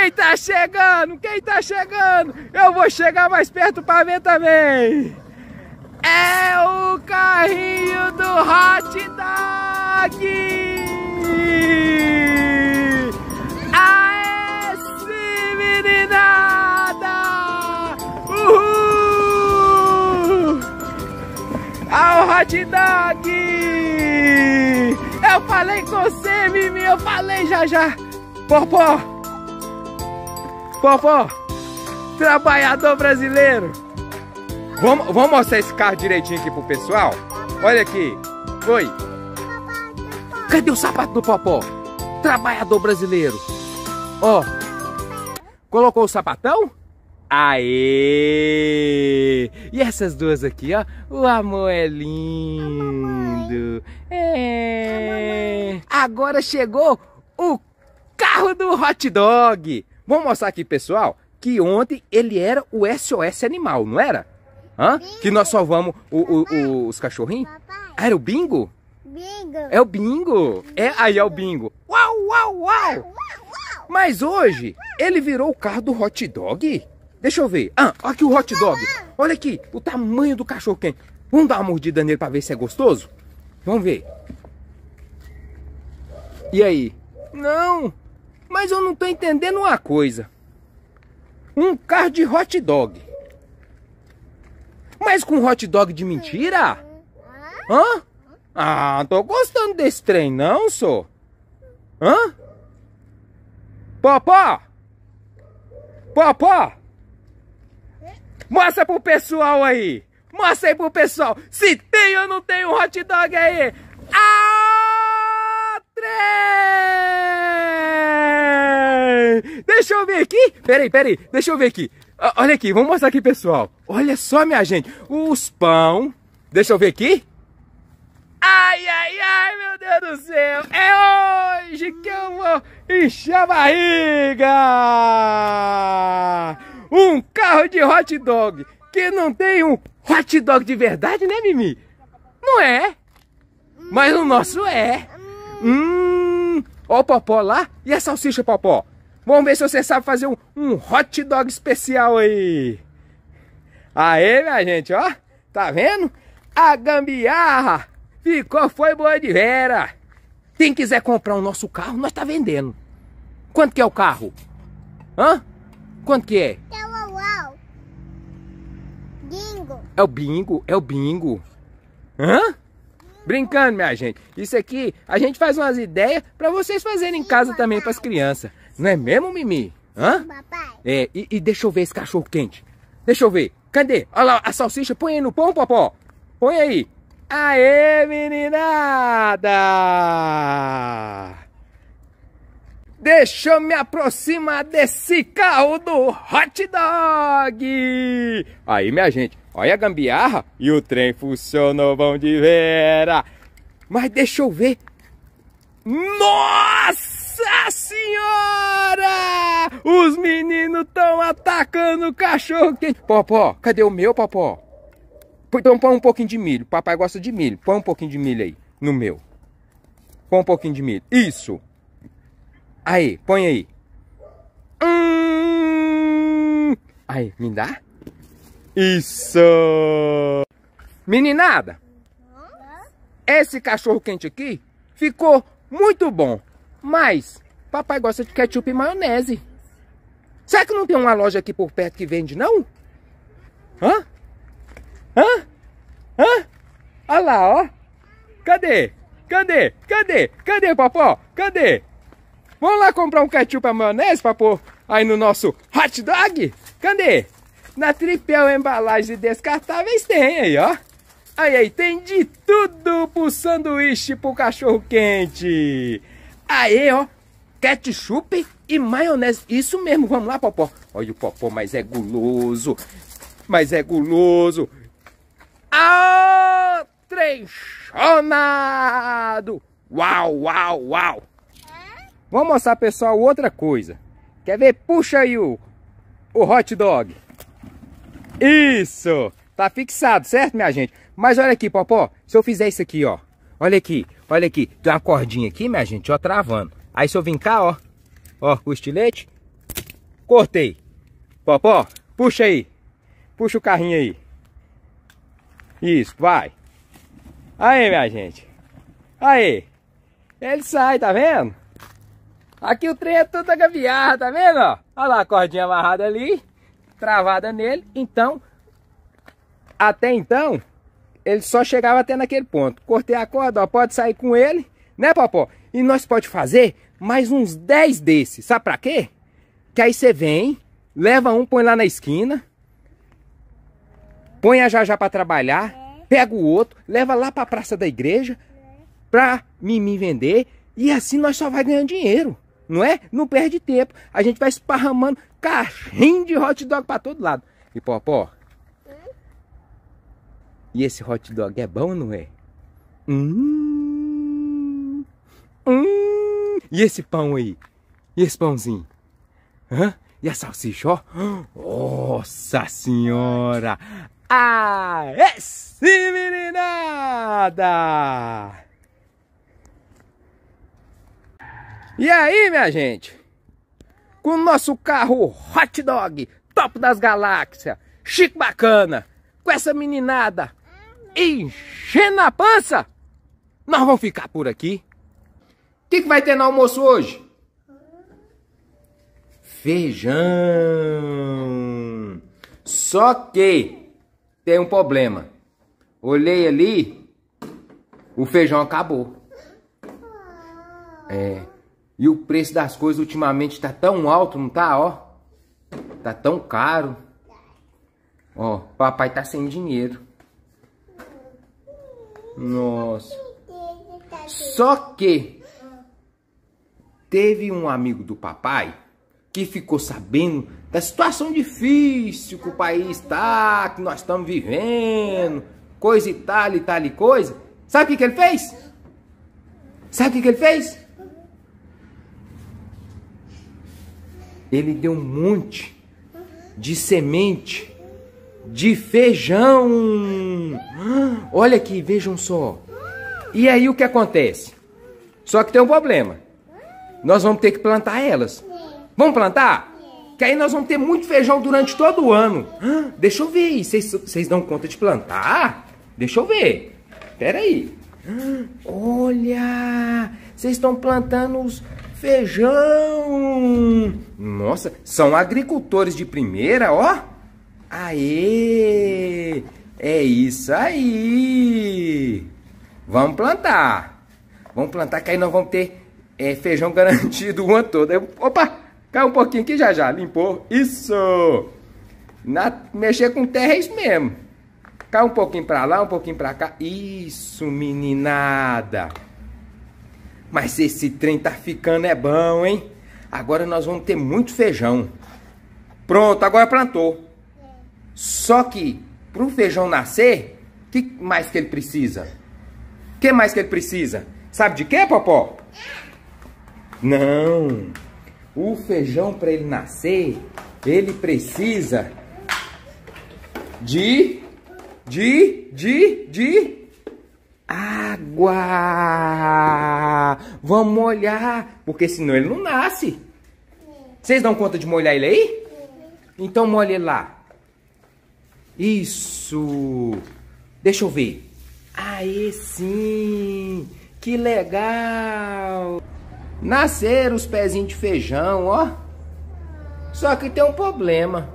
Quem tá chegando? Quem tá chegando? Eu vou chegar mais perto pra ver também. É o carrinho do Hot Dog! Aê, meninada! Uhul! Ao Hot Dog! Eu falei com você, Mimi, eu falei já já! Popó! Vovó, trabalhador brasileiro. Vamos, vamos mostrar esse carro direitinho aqui pro pessoal? Olha aqui. Oi. Cadê o sapato do Popó? Trabalhador brasileiro. Ó. Colocou o sapatão? Aê! E essas duas aqui, ó. O amor é lindo. É. Agora chegou o carro do hot dog. Vamos mostrar aqui, pessoal, que ontem ele era o SOS animal, não era? Hã? Que nós salvamos o, o, o, os cachorrinhos? Ah, era o bingo? Bingo. É o bingo. bingo. É, aí é o bingo. Uau, uau, uau. uau, uau. Mas hoje, uau, ele virou o carro do hot dog? Deixa eu ver. Ah, olha aqui o hot dog. Olha aqui o tamanho do cachorro quente. Vamos dar uma mordida nele para ver se é gostoso? Vamos ver. E aí? Não! Mas eu não estou entendendo uma coisa. Um carro de hot dog. Mas com hot dog de mentira? Hã? Ah, não tô gostando desse trem não, só. Hã? Popó! Popó! Mostra pro pessoal aí! Mostra aí pro pessoal! Se tem ou não tem um hot dog aí! Ah! trem! Deixa eu ver aqui. Peraí, peraí. Deixa eu ver aqui. Olha aqui, vamos mostrar aqui, pessoal. Olha só, minha gente. Os pão. Deixa eu ver aqui. Ai, ai, ai, meu Deus do céu. É hoje que eu vou encher a barriga. Um carro de hot dog. Que não tem um hot dog de verdade, né, Mimi? Não é. Mas o nosso é. Hum, ó o popó lá e a salsicha popó. Vamos ver se você sabe fazer um, um hot dog especial aí. Aê, minha gente, ó. Tá vendo? A gambiarra ficou, foi boa de vera. Quem quiser comprar o nosso carro, nós tá vendendo. Quanto que é o carro? Hã? Quanto que é? É o uau. Bingo. É o bingo, é o bingo. Hã? Brincando, minha gente. Isso aqui a gente faz umas ideias para vocês fazerem em casa também para as crianças. Não é mesmo, Mimi? Hã? É, e, e, deixa eu ver esse cachorro quente. Deixa eu ver. Cadê? Olha lá, a salsicha. Põe aí no pão, papó. Põe aí. Aê, meninada! Deixa eu me aproximar desse carro do hot dog. Aí, minha gente, olha a gambiarra e o trem funcionou bom de vera. Mas deixa eu ver. Nossa senhora! Os meninos estão atacando o cachorro quente. Popó, cadê o meu, Popó? Então põe um pouquinho de milho. Papai gosta de milho. Põe um pouquinho de milho aí no meu. Põe um pouquinho de milho. Isso! Aí, põe aí. Hum... Aí, me dá? Isso! Meninada, esse cachorro quente aqui ficou muito bom. Mas papai gosta de ketchup e maionese. Será que não tem uma loja aqui por perto que vende, não? Hã? Hã? Hã? Olha lá, ó. Cadê? Cadê? Cadê? Cadê, papó? Cadê? Vamos lá comprar um ketchup e maionese para pôr aí no nosso hot dog? Cadê? Na Tripel embalagem Descartáveis tem aí, ó. Aí, aí, tem de tudo pro sanduíche, pro cachorro quente. Aí, ó, ketchup e maionese. Isso mesmo, vamos lá, Popó. Olha o Popó, mas é guloso. Mas é guloso. Ah, Uau, uau, uau. Vamos mostrar, pessoal, outra coisa. Quer ver? Puxa aí o, o hot dog. Isso! Tá fixado, certo, minha gente? Mas olha aqui, Popó. Se eu fizer isso aqui, ó. Olha aqui, olha aqui. Tem uma cordinha aqui, minha gente, ó, travando. Aí se eu vim cá, ó. Ó, com o estilete. Cortei. Popó, puxa aí. Puxa o carrinho aí. Isso, vai. Aí, minha gente. Aí. Ele sai, tá vendo? Aqui o trem é toda gambiarra, tá vendo? Olha lá a cordinha amarrada ali, travada nele. Então, até então, ele só chegava até naquele ponto. Cortei a corda, ó, pode sair com ele, né, Popó? E nós pode fazer mais uns 10 desses. Sabe pra quê? Que aí você vem, leva um, põe lá na esquina, põe a Jajá pra trabalhar, pega o outro, leva lá pra praça da igreja, pra mim vender. E assim nós só vai ganhando dinheiro não é? Não perde tempo. A gente vai esparramando carrinho de hot dog para todo lado. E Popó, hum? e esse hot dog é bom ou não é? Hum, hum. E esse pão aí? E esse pãozinho? Hã? E a salsicha, ó? Nossa senhora! Ah, esse meninada! E aí, minha gente? Com o nosso carro Hot Dog, top das galáxias, chique bacana, com essa meninada enchendo a pança, nós vamos ficar por aqui. O que, que vai ter no almoço hoje? Feijão. Só que tem um problema. Olhei ali, o feijão acabou. É. E o preço das coisas ultimamente está tão alto, não tá, ó? Tá tão caro. Ó, papai tá sem dinheiro. Nossa. Só que teve um amigo do papai que ficou sabendo da situação difícil que o país está, que nós estamos vivendo, coisa e tal e tal e coisa. Sabe o que, que ele fez? Sabe o que, que ele fez? ele deu um monte de semente de feijão. Olha aqui, vejam só. E aí o que acontece? Só que tem um problema. Nós vamos ter que plantar elas. Vamos plantar? Que aí nós vamos ter muito feijão durante todo o ano. Deixa eu ver aí. Vocês dão conta de plantar? Deixa eu ver. Pera aí. Olha! Vocês estão plantando os, feijão. Nossa, são agricultores de primeira, ó. Aê! É isso aí! Vamos plantar. Vamos plantar que aí nós vamos ter é, feijão garantido o ano todo. Opa! Caiu um pouquinho aqui já já. Limpou. Isso! Na, mexer com terra é isso mesmo. Cai um pouquinho pra lá, um pouquinho pra cá. Isso, meninada! Mas esse trem tá ficando é bom, hein? Agora nós vamos ter muito feijão. Pronto, agora plantou. Só que para o feijão nascer, o que mais que ele precisa? O que mais que ele precisa? Sabe de quê, Popó? Não. O feijão para ele nascer, ele precisa de de de de água. Vamos molhar, porque senão ele não nasce. Vocês dão conta de molhar ele aí? Então molhe lá. Isso. Deixa eu ver. Aí sim. Que legal. Nasceram os pezinhos de feijão, ó. Só que tem um problema.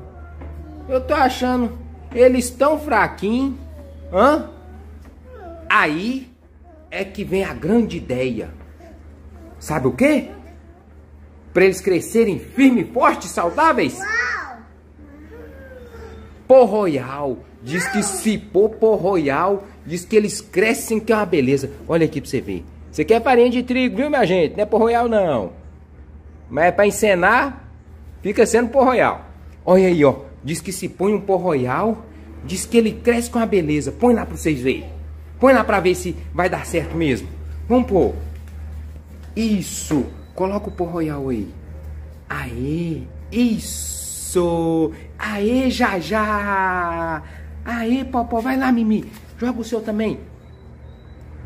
Eu tô achando eles tão fraquinhos. Hã? Aí é que vem a grande ideia. Sabe o quê? Para eles crescerem firmes, fortes, saudáveis? Por Royal. Diz que se pôr por Royal, diz que eles crescem que é uma beleza. Olha aqui para você ver. Você quer farinha de trigo, viu, minha gente? Não é Pó Royal, não. Mas é para encenar, fica sendo por Royal. Olha aí, ó. Diz que se põe um por Royal, diz que ele cresce com a beleza. Põe lá para vocês verem. Põe lá para ver se vai dar certo mesmo. Vamos pôr. Isso. Coloca o porro royal aí. Aê. Isso. Aê, já já. Aê, Popó. Vai lá, Mimi. Joga o seu também.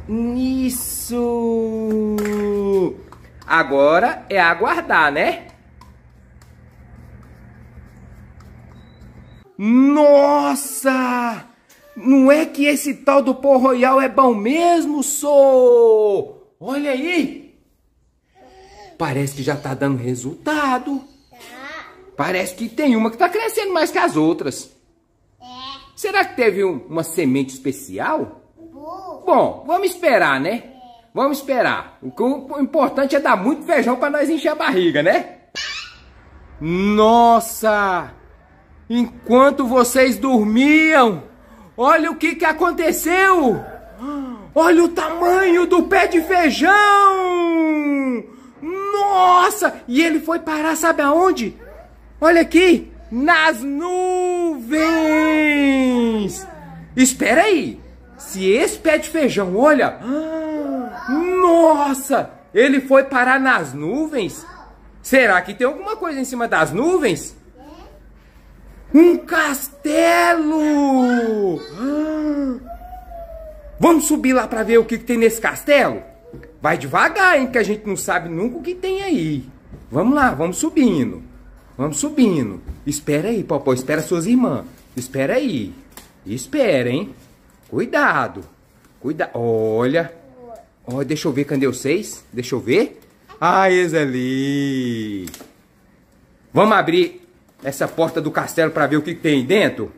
Isso. Agora é aguardar, né? Nossa! Não é que esse tal do pão royal é bom mesmo, sou? Olha aí. Parece que já tá dando resultado. Parece que tem uma que tá crescendo mais que as outras. É. Será que teve um, uma semente especial? Bom, vamos esperar, né? É. Vamos esperar. O, que, o importante é dar muito feijão para nós encher a barriga, né? Nossa! Enquanto vocês dormiam, Olha o que, que aconteceu! Olha o tamanho do pé de feijão! Nossa! E ele foi parar, sabe aonde? Olha aqui! Nas nuvens! Espera aí! Se esse pé de feijão, olha! Nossa! Ele foi parar nas nuvens? Será que tem alguma coisa em cima das nuvens? Um castelo! Vamos subir lá para ver o que, tem nesse castelo? Vai devagar, hein, que a gente não sabe nunca o que tem aí. Vamos lá, vamos subindo. Vamos subindo. Espera aí, Popó, espera suas irmãs. Espera aí. Espera, hein? Cuidado. Cuida. Olha. Olha, deixa eu ver, cadê vocês? Deixa eu ver. Ah, eles ali. Vamos abrir essa porta do castelo para ver o que, tem dentro?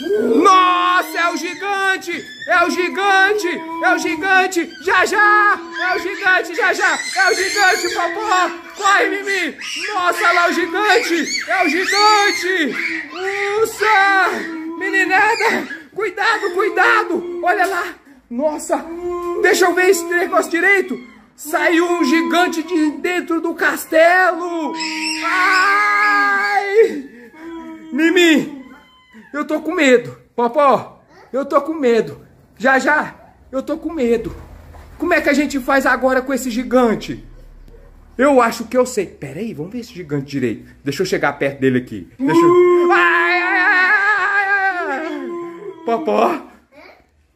Nossa, é o gigante! É o gigante! É o gigante! Já já! É o gigante, já já! É o gigante, papô! Corre, Mimi! Nossa, lá o gigante! É o gigante! Nossa! Meninada! Cuidado, cuidado! Olha lá! Nossa! Deixa eu ver esse negócio direito! Saiu um gigante de dentro do castelo! Ai! Mimi! Eu tô com medo! Popó! Eu tô com medo! Já já! Eu tô com medo! Como é que a gente faz agora com esse gigante? Eu acho que eu sei. Pera aí, vamos ver esse gigante direito. Deixa eu chegar perto dele aqui. Deixa eu... Ai, ai, ai, Popó!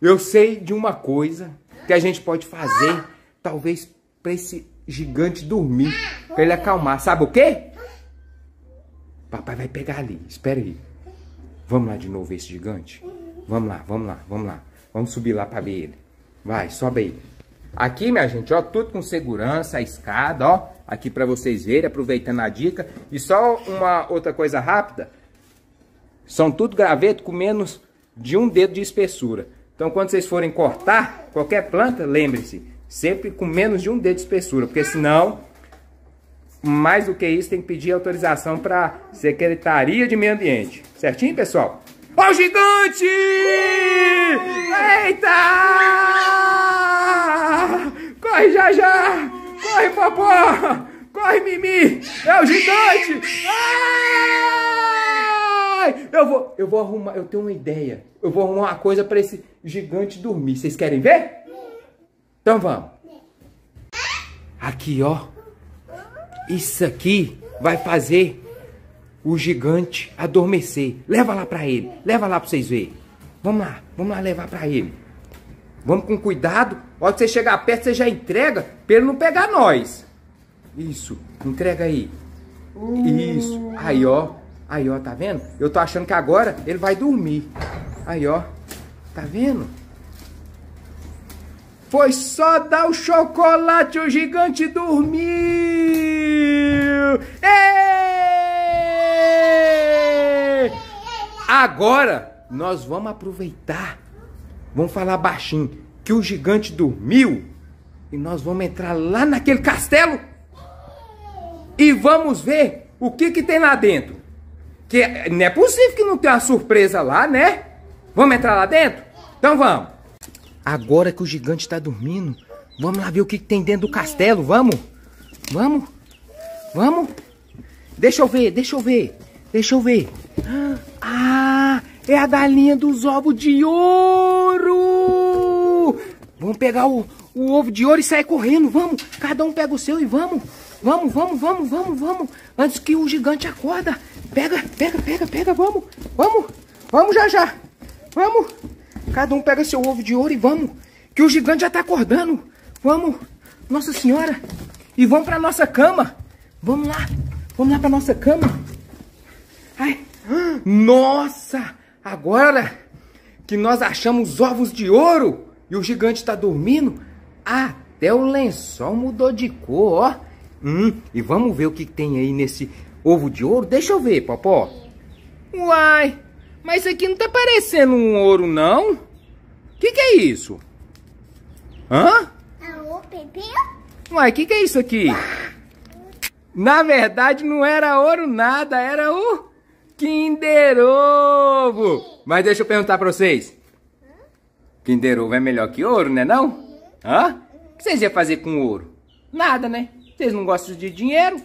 Eu sei de uma coisa que a gente pode fazer talvez para esse gigante dormir, para ele acalmar. Sabe o quê? Papai vai pegar ali, espera aí. Vamos lá de novo ver esse gigante? Vamos lá, vamos lá, vamos lá. Vamos subir lá para ver ele. Vai, sobe aí. Aqui, minha gente, ó, tudo com segurança, a escada, ó. Aqui para vocês verem, aproveitando a dica. E só uma outra coisa rápida. São tudo graveto com menos de um dedo de espessura. Então, quando vocês forem cortar qualquer planta, lembre-se, Sempre com menos de um dedo de espessura, porque senão, mais do que isso, tem que pedir autorização para Secretaria de Meio Ambiente. Certinho, pessoal? Ó o gigante! Eita! Corre, já, já! Corre, popó! Corre, Mimi! É o gigante! Ai! Eu vou, eu vou arrumar, eu tenho uma ideia. Eu vou arrumar uma coisa para esse gigante dormir. Vocês querem ver? Então vamos. Aqui, ó. Isso aqui vai fazer o gigante adormecer. Leva lá pra ele. Leva lá pra vocês verem. Vamos lá. Vamos lá levar pra ele. Vamos com cuidado. Pode você chegar perto, você já entrega pra ele não pegar nós. Isso. Entrega aí. Isso. Aí, ó. Aí, ó. Tá vendo? Eu tô achando que agora ele vai dormir. Aí, ó. Tá vendo? Foi só dar o chocolate, o gigante dormiu! Agora nós vamos aproveitar, vamos falar baixinho, que o gigante dormiu e nós vamos entrar lá naquele castelo e vamos ver o que, que tem lá dentro. Que é, não é possível que não tenha uma surpresa lá, né? Vamos entrar lá dentro? Então vamos. Agora que o gigante está dormindo, vamos lá ver o que, que tem dentro do castelo. Vamos? Vamos? Vamos? Deixa eu ver, deixa eu ver. Deixa eu ver. Ah, é a galinha dos ovos de ouro! Vamos pegar o, o ovo de ouro e sair correndo. Vamos, cada um pega o seu e vamos. Vamos, vamos, vamos, vamos, vamos. Antes que o gigante acorda. Pega, pega, pega, pega, vamos. Vamos, vamos já já. Vamos. Cada um pega seu ovo de ouro e vamos. Que o gigante já tá acordando. Vamos, Nossa Senhora. E vamos pra nossa cama. Vamos lá. Vamos lá pra nossa cama. Ai, nossa. Agora que nós achamos ovos de ouro e o gigante tá dormindo, até o lençol mudou de cor, ó. Hum, e vamos ver o que tem aí nesse ovo de ouro. Deixa eu ver, Popó. Uai, mas isso aqui não tá parecendo um ouro, não? O que, que é isso? Hã? Alô, é bebê? Uai, o que, que é isso aqui? Na verdade, não era ouro nada, era o Kinder Ovo. Mas deixa eu perguntar pra vocês. Kinder Ovo é melhor que ouro, né não? Hã? O que vocês iam fazer com ouro? Nada, né? Vocês não gostam de dinheiro?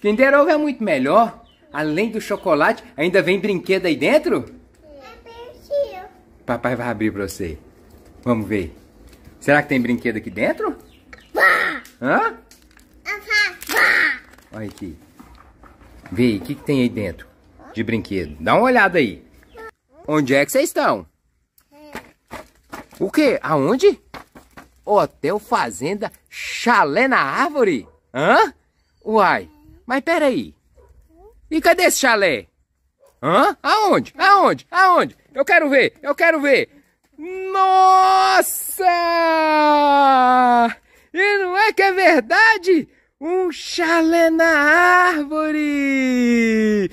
Kinder Ovo é muito melhor. Além do chocolate, ainda vem brinquedo aí dentro? Papai vai abrir pra você. Vamos ver. Será que tem brinquedo aqui dentro? Bah! Hã? Bah! Olha aqui. Vê o que, que tem aí dentro de brinquedo. Dá uma olhada aí. Onde é que vocês estão? O quê? Aonde? Hotel Fazenda Chalé na Árvore? Hã? Uai, mas peraí. E cadê esse chalé? Hã? Aonde? Aonde? Aonde? Eu quero ver, eu quero ver. Nossa! E não é que é verdade? Um chalé na árvore!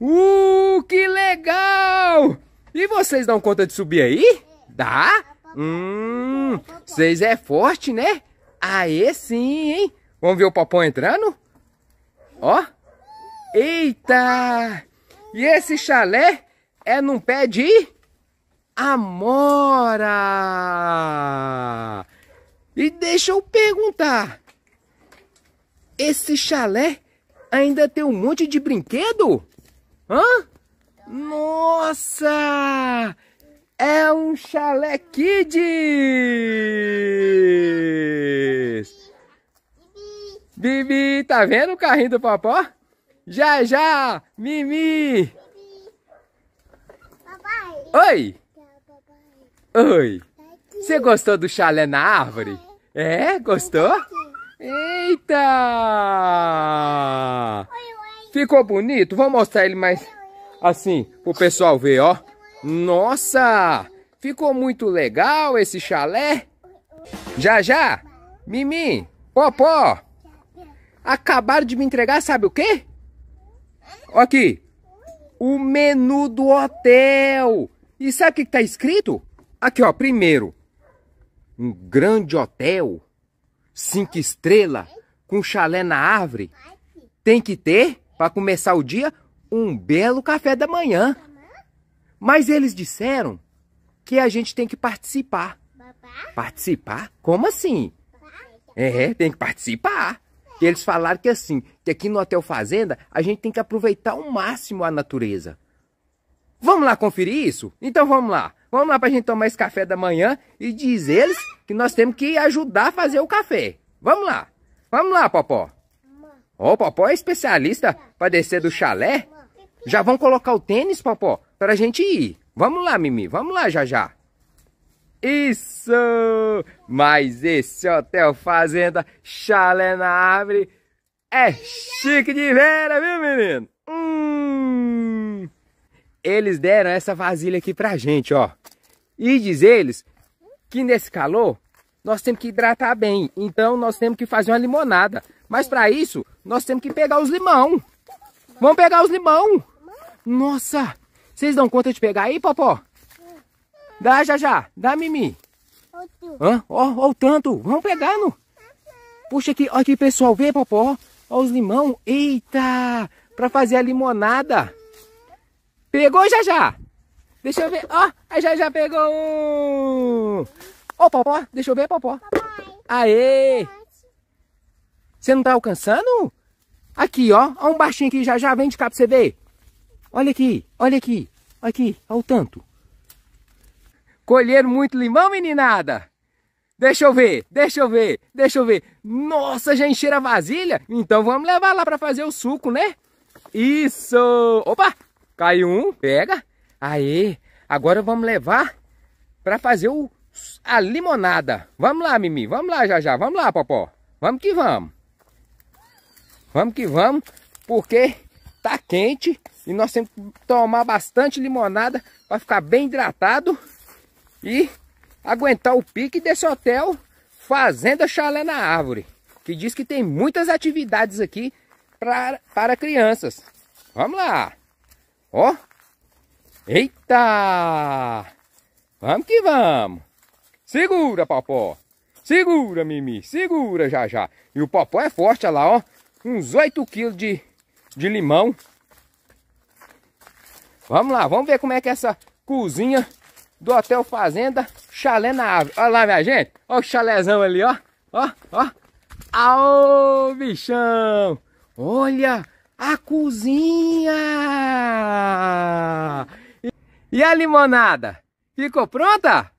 Uh, que legal! E vocês dão conta de subir aí? Dá? Hum, vocês é forte, né? Aê sim, hein? Vamos ver o popó entrando? Ó. Eita! E esse chalé é num pé de amora. E deixa eu perguntar. Esse chalé ainda tem um monte de brinquedo? Hã? Nossa! É um chalé kids! Bibi, tá vendo o carrinho do papó? Já, já! Mimi! Papai! Oi! Tá, oi! Tá Você gostou do chalé na árvore? É? é? Tá gostou? Eita! Ficou bonito? Vou mostrar ele mais assim pro pessoal ver, ó. Nossa! Ficou muito legal esse chalé. Já, já! Mimi! Popó! Acabaram de me entregar sabe o quê? Aqui. O menu do hotel. E sabe o que está escrito? Aqui, ó. Primeiro. Um grande hotel. Cinco estrelas. Com chalé na árvore. Tem que ter, para começar o dia, um belo café da manhã. Mas eles disseram que a gente tem que participar. Participar? Como assim? É, tem que participar. Eles falaram que assim, que aqui no Hotel Fazenda a gente tem que aproveitar ao máximo a natureza. Vamos lá conferir isso? Então vamos lá. Vamos lá para a gente tomar esse café da manhã e dizer eles que nós temos que ajudar a fazer o café. Vamos lá. Vamos lá, Popó. Ó, oh, Popó é especialista para descer do chalé. Já vão colocar o tênis, Popó, para a gente ir. Vamos lá, Mimi. Vamos lá, já já. Isso! Mas esse Hotel Fazenda Chalé na Árvore é chique de vera, viu, menino? Hum. Eles deram essa vasilha aqui pra gente, ó. E diz eles que nesse calor nós temos que hidratar bem. Então nós temos que fazer uma limonada. Mas para isso, nós temos que pegar os limão. Vamos pegar os limão. Nossa, vocês dão conta de pegar aí, popó? Dá, já, já. Dá, Mimi. Olha Ó, o tanto. Vamos pegando. Puxa aqui, olha aqui, pessoal. Vê, popó. Olha os limão. Eita! Pra fazer a limonada. Pegou, já já? Deixa eu ver. Ó, a já pegou um. Ó, oh, Popó, deixa eu ver, Popó. Aê! Você não tá alcançando? Aqui, ó. Ó um baixinho aqui, já já. Vem de cá pra você ver. Olha aqui, olha aqui. Aqui, olha o tanto. Colheram muito limão, meninada? Deixa eu ver, deixa eu ver, deixa eu ver. Nossa, já encheram a vasilha? Então vamos levar lá para fazer o suco, né? Isso! Opa! Caiu um, pega. Aí, agora vamos levar para fazer o, a limonada. Vamos lá, Mimi, vamos lá, já já, vamos lá, Popó. Vamos que vamos. Vamos que vamos, porque tá quente e nós temos que tomar bastante limonada para ficar bem hidratado e aguentar o pique desse hotel Fazenda Chalé na Árvore, que diz que tem muitas atividades aqui pra, para crianças. Vamos lá. Ó. Eita! Vamos que vamos. Segura, Popó. Segura, Mimi. Segura, já, já. E o Popó é forte, olha lá, ó. Uns 8 quilos de, de limão. Vamos lá, vamos ver como é que é essa cozinha do Hotel Fazenda chalé na árvore. Olha lá, minha gente. Olha o chalézão ali, ó. Ó, ó. Aô, bichão. Olha a cozinha. E a limonada? Ficou pronta?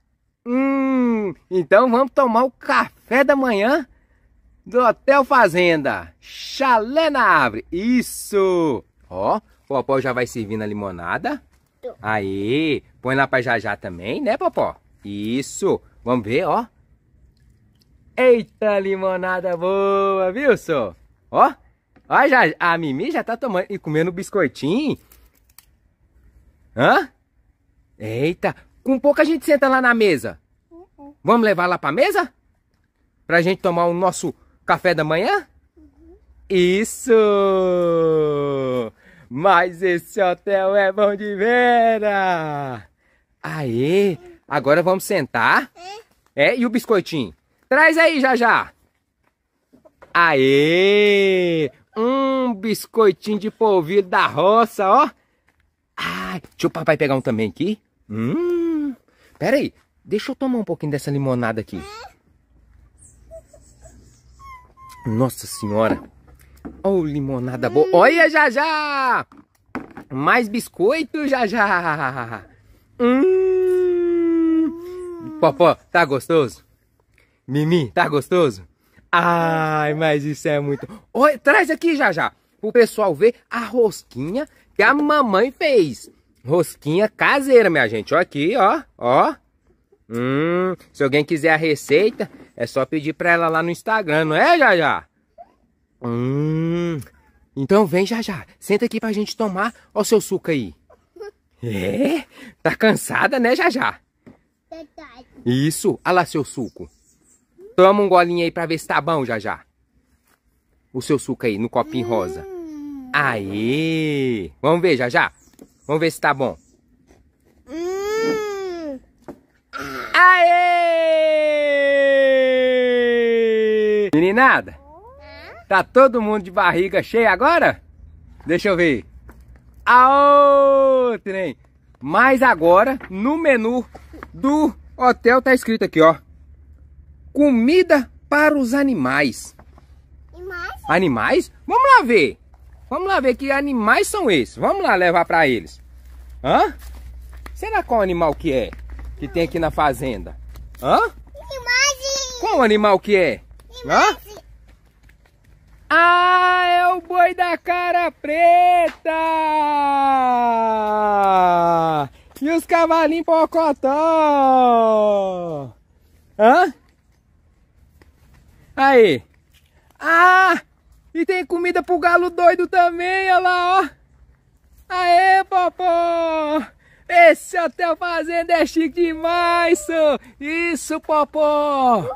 Hum, então vamos tomar o café da manhã do Hotel Fazenda. Chalé na árvore. Isso. Ó, o Popó já vai servindo a limonada. Aí, põe lá pra já já também, né, Popó? Isso. Vamos ver, ó. Eita limonada boa, viu, só? Ó. Ó, já, a Mimi já tá tomando e comendo biscoitinho. Hã? Eita. Com pouco a gente senta lá na mesa. Uhum. Vamos levar lá pra mesa? Pra gente tomar o nosso café da manhã? Uhum. Isso! Mas esse hotel é bom de vera! Aê! Agora vamos sentar. É. é, e o biscoitinho? Traz aí, já já. Aê! Um biscoitinho de polvilho da roça, ó. Ai, deixa o papai pegar um também aqui. Hum. Pera aí, deixa eu tomar um pouquinho dessa limonada aqui. Nossa senhora. Oh, limonada boa. Olha, já já! Mais biscoito, já já. Hum. Popó, tá gostoso? Mimi, tá gostoso? Ai, mas isso é muito... Oi, traz aqui já já, pro pessoal ver a rosquinha que a mamãe fez. Rosquinha caseira, minha gente. Ó aqui, ó, ó. Hum, se alguém quiser a receita, é só pedir pra ela lá no Instagram, não é, já já? Hum, então vem, já já. Senta aqui pra gente tomar. Ó o seu suco aí. É? Tá cansada, né, já já? Isso. Olha lá seu suco. Toma um golinho aí pra ver se tá bom já já. O seu suco aí, no copinho hum. rosa. Aê! Vamos ver já já. Vamos ver se tá bom. Hum. Aê! Meninada, tá todo mundo de barriga cheia agora? Deixa eu ver. Aô, trem! Mas agora, no menu do hotel tá escrito aqui, ó. Comida para os animais. Animais? Animais? Vamos lá ver. Vamos lá ver que animais são esses. Vamos lá levar para eles. Hã? Será qual animal que é? Que tem aqui na fazenda? Hã? Imagem. Qual animal que é? Imagem. Hã? Ah, é o boi da cara preta! E os cavalinhos pocotó! Hã? Aí! Ah! E tem comida pro galo doido também, olha lá, ó! Aê, popó! Esse hotel fazenda é chique demais, senhor! Isso, popó!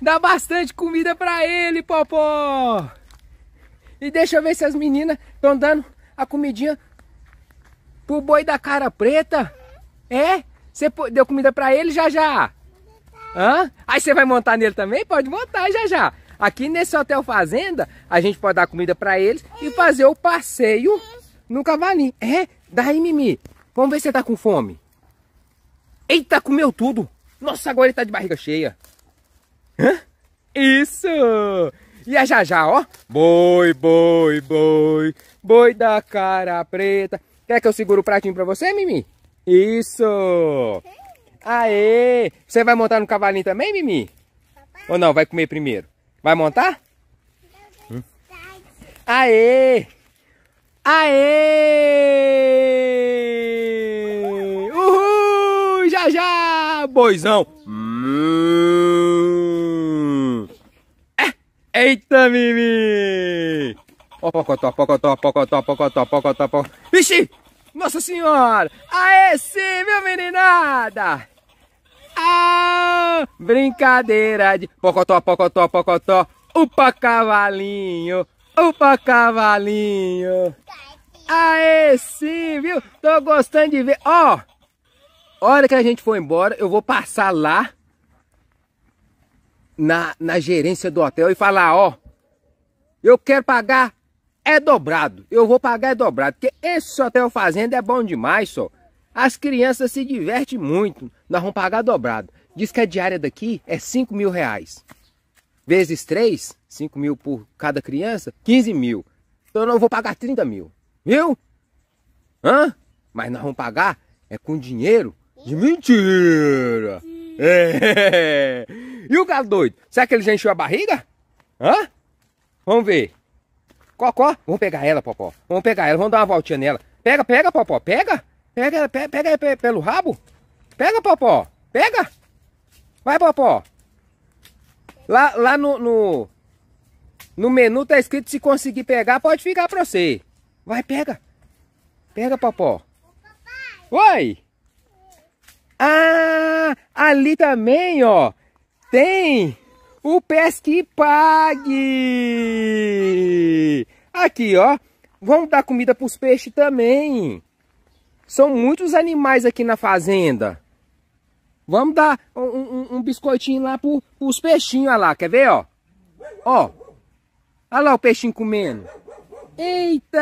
Dá bastante comida pra ele, popó! E deixa eu ver se as meninas estão dando a comidinha Pro boi da cara preta? É? Você deu comida pra ele já já? Hã? Aí você vai montar nele também? Pode montar já já. Aqui nesse hotel fazenda, a gente pode dar comida pra eles e fazer o passeio no cavalinho. É? Daí, Mimi. Vamos ver se você tá com fome. Eita, comeu tudo. Nossa, agora ele tá de barriga cheia. Hã? Isso! E a é já já, ó. Boi, boi, boi, boi da cara preta. Quer que eu segure o pratinho pra você, Mimi? Isso! Aê! Você vai montar no cavalinho também, Mimi? Papai. Ou não, vai comer primeiro? Vai montar? Hum? Aê! Aê! Uhul! Já, já! Boizão! Hum. É. Eita, Mimi! Ó, pocotó, pocotó, pocotó, pocotó, pocotó, pocotó. Vixe! Nossa Senhora! Aê, sim, meu meninada! Ah, brincadeira de pocotó, pocotó, pocotó. Upa cavalinho, upa cavalinho. Aê, sim, viu? Tô gostando de ver. Ó, hora que a gente for embora, eu vou passar lá na, na gerência do hotel e falar, ó, eu quero pagar é dobrado. Eu vou pagar é dobrado, porque esse hotel fazenda é bom demais, só. As crianças se divertem muito. Nós vamos pagar dobrado. Diz que a diária daqui é 5 mil reais. Vezes 3, 5 mil por cada criança, 15 mil. Então eu não vou pagar 30 mil. Viu? Hã? Mas nós vamos pagar é com dinheiro de mentira. É. E o gado doido? Será que ele já encheu a barriga? Hã? Vamos ver. Cocó, vamos pegar ela, Popó. Vamos pegar ela, vamos dar uma voltinha nela. Pega, pega, Popó, pega. Pega, pega, pega, pelo rabo. Pega, Popó, pega. Vai, Popó. Lá, lá no, no, no menu tá escrito se conseguir pegar, pode ficar pra você. Vai, pega. Pega, Popó. Oi. Ah, ali também, ó. Tem o Pesque Pague. Aqui, ó. Vamos dar comida para os peixes também. São muitos animais aqui na fazenda. Vamos dar um, um, um biscoitinho lá para os peixinhos. Olha lá, quer ver, ó? Ó. Olha lá o peixinho comendo. Eita!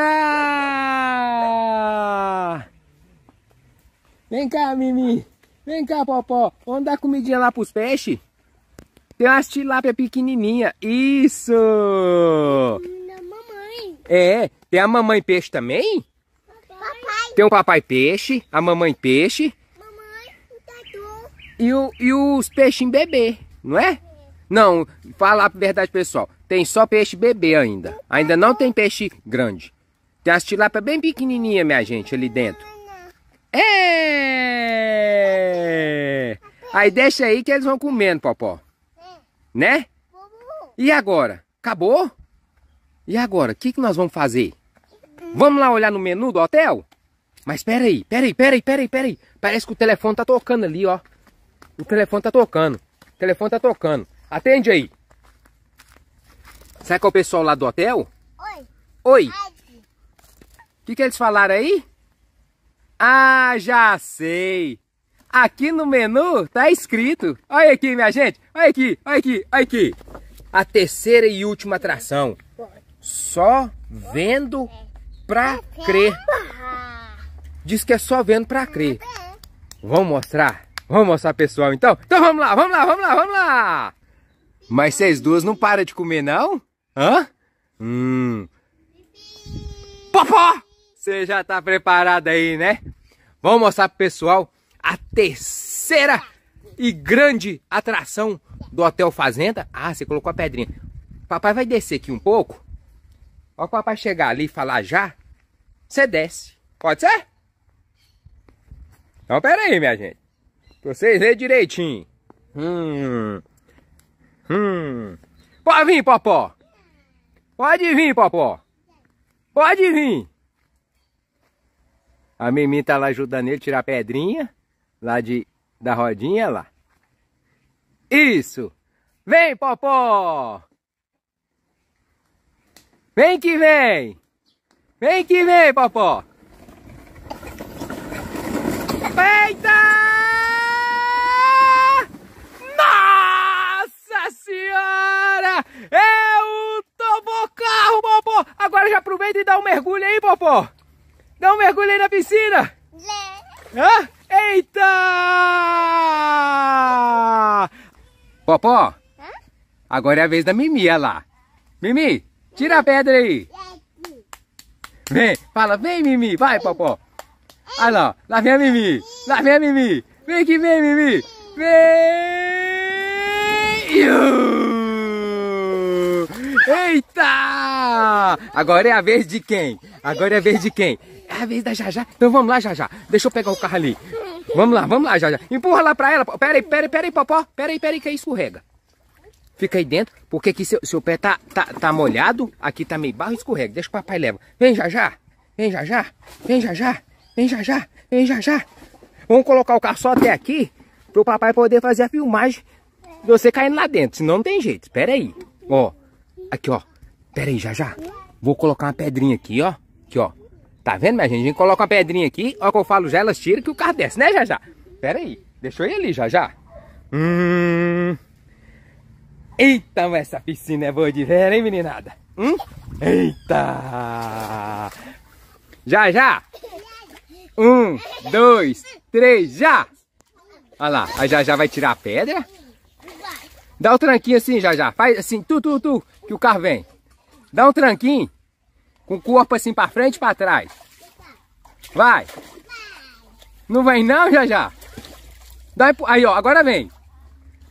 Vem cá, Mimi. Vem cá, Popó. Vamos dar comidinha lá para os peixes? Tem umas tilápia pequenininha. Isso! mamãe. É, tem a mamãe peixe também? Papai. Tem o papai peixe, a mamãe peixe. Mamãe, o tatu. E, o, e os peixinhos bebê, não é? é. Não, falar a verdade, pessoal. Tem só peixe bebê ainda. Ainda não tem peixe grande. Tem as tilápia bem pequenininha, minha gente, ali dentro. É! Aí deixa aí que eles vão comendo, Popó. Né? E agora? Acabou? E agora? O que, que nós vamos fazer? Vamos lá olhar no menu do hotel? Mas peraí, peraí, peraí, peraí, peraí. Parece que o telefone tá tocando ali, ó. O telefone tá tocando. O telefone tá tocando. Atende aí. Será que é o pessoal lá do hotel? Oi. Oi. O que, que eles falaram aí? Ah, já sei aqui no menu tá escrito. Olha aqui, minha gente. Olha aqui, olha aqui, olha aqui. A terceira e última atração. Só vendo pra crer. Diz que é só vendo pra crer. Vamos mostrar? Vamos mostrar, pessoal, então? Então vamos lá, vamos lá, vamos lá, vamos lá! Mas vocês duas não param de comer, não? Hã? Hum... Popó! Você já tá preparado aí, né? Vamos mostrar pro pessoal a terceira e grande atração do Hotel Fazenda. Ah, você colocou a pedrinha. Papai vai descer aqui um pouco. Ó, o papai chegar ali e falar já, você desce. Pode ser? Então, pera aí, minha gente. Pra vocês verem direitinho. Hum. Hum. Pode vir, Popó. Pode vir, Popó. Pode vir. A Mimi tá lá ajudando ele a tirar a pedrinha lá de, da rodinha lá. Isso! Vem, Popó! Vem que vem! Vem que vem, Popó! Eita! Nossa Senhora! É o tobocarro, Popó! Agora já aproveita e dá um mergulho aí, Popó! Dá um mergulho aí na piscina! Hã? Eita! Popó, Hã? agora é a vez da Mimi, olha lá. Mimi, tira a pedra aí. Vem, fala, vem Mimi, vai Popó. Olha lá, lá vem a Mimi, lá vem a Mimi. Vem que vem Mimi, vem! Eita! Agora é a vez de quem? Agora é a vez de quem? É a vez da Jajá. Então vamos lá, Jajá. Deixa eu pegar o carro ali. Vamos lá, vamos lá, já, já. Empurra lá pra ela. Pera aí, pera aí, pera aí, popó. Pera aí, pera aí, que aí escorrega. Fica aí dentro, porque aqui seu, seu pé tá, tá, tá molhado, aqui tá meio barro e escorrega. Deixa o papai leva. Vem já já, vem já já, vem já já, vem já já, vem já já. Vamos colocar o carro só até aqui, pro papai poder fazer a filmagem de você caindo lá dentro. Senão não tem jeito. Pera aí. Ó, aqui ó. Pera aí, já já. Vou colocar uma pedrinha aqui, ó. Aqui ó. Tá vendo, minha gente? A gente coloca uma pedrinha aqui. Ó que eu falo já, elas tiram que o carro desce, né, já já? Pera aí. Deixou ele ali, já já. Hum... Então essa piscina é boa de ver, hein, meninada? Hum? Eita! Já, já! Um, dois, três, já! Olha lá, a já já vai tirar a pedra. Dá o um tranquinho assim, já já. Faz assim, tu, tu, tu, que o carro vem. Dá um tranquinho. Com o corpo assim para frente e para trás. Vai. Não vem não, já já. Dá aí, ó, agora vem.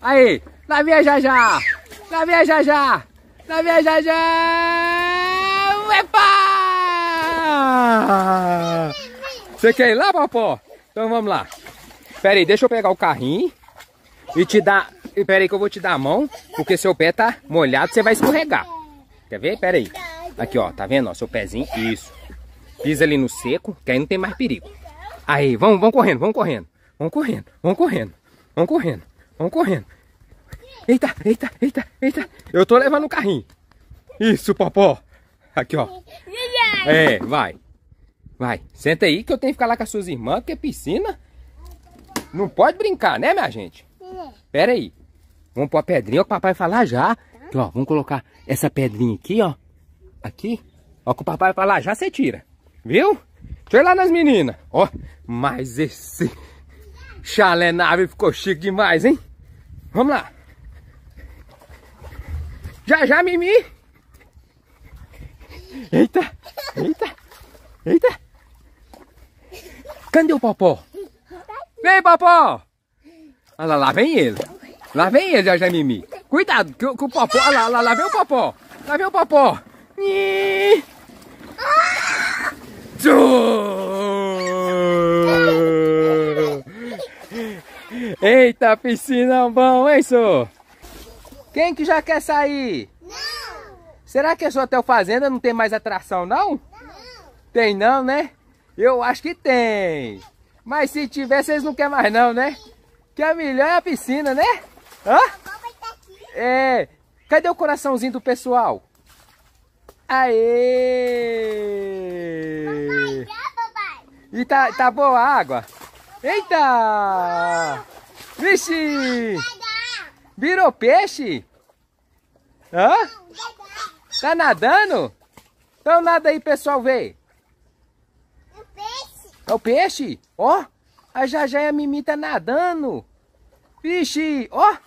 Aí, lá vem já já. Lá vem já já. Lá vem já já. Epa! Você quer ir lá, papo? Então vamos lá. Pera aí, deixa eu pegar o carrinho e te dar... Pera aí que eu vou te dar a mão, porque seu pé tá molhado, você vai escorregar. Quer ver? Pera aí. Aqui, ó, tá vendo? Ó, seu pezinho, isso. Pisa ali no seco, que aí não tem mais perigo. Aí, vamos, vamos correndo, vamos correndo. Vamos correndo, vamos correndo, vamos correndo, vamos correndo. Eita, eita, eita, eita. Eu tô levando o carrinho. Isso, popó. Aqui, ó. É, vai. Vai, senta aí que eu tenho que ficar lá com as suas irmãs, porque piscina não pode brincar, né, minha gente? Pera aí. Vamos pôr a pedrinha, o papai falar já. Aqui, ó, vamos colocar essa pedrinha aqui, ó aqui. Ó, com o papai pra lá, já você tira. Viu? Deixa eu ir lá nas meninas. Ó, mas esse chalé nave ficou chique demais, hein? Vamos lá. Já, já, Mimi. Eita, eita, eita. Cadê o Popó? Vem, Popó. Olha lá, lá vem ele. Lá vem ele, já, já, Mimi. Cuidado, que, que o Popó... Olha lá, lá, lá vem o Popó. Lá vem o Popó. Eita, piscina bom, hein, senhor? Quem que já quer sair? Não! Será que esse hotel fazenda não tem mais atração, não? Não! Tem não, né? Eu acho que tem! Mas se tiver, vocês não querem mais não, né? Que a melhor é a piscina, né? Hã? É, cadê o coraçãozinho do pessoal? Aê! Papai, papai. E tá, tá boa a água? Eita! Vixe! Virou peixe? Hã? Tá nadando? Então nada aí, pessoal, vê. É o peixe. É o peixe? Ó, a Jajá e a Mimi tá nadando. Vixe, ó.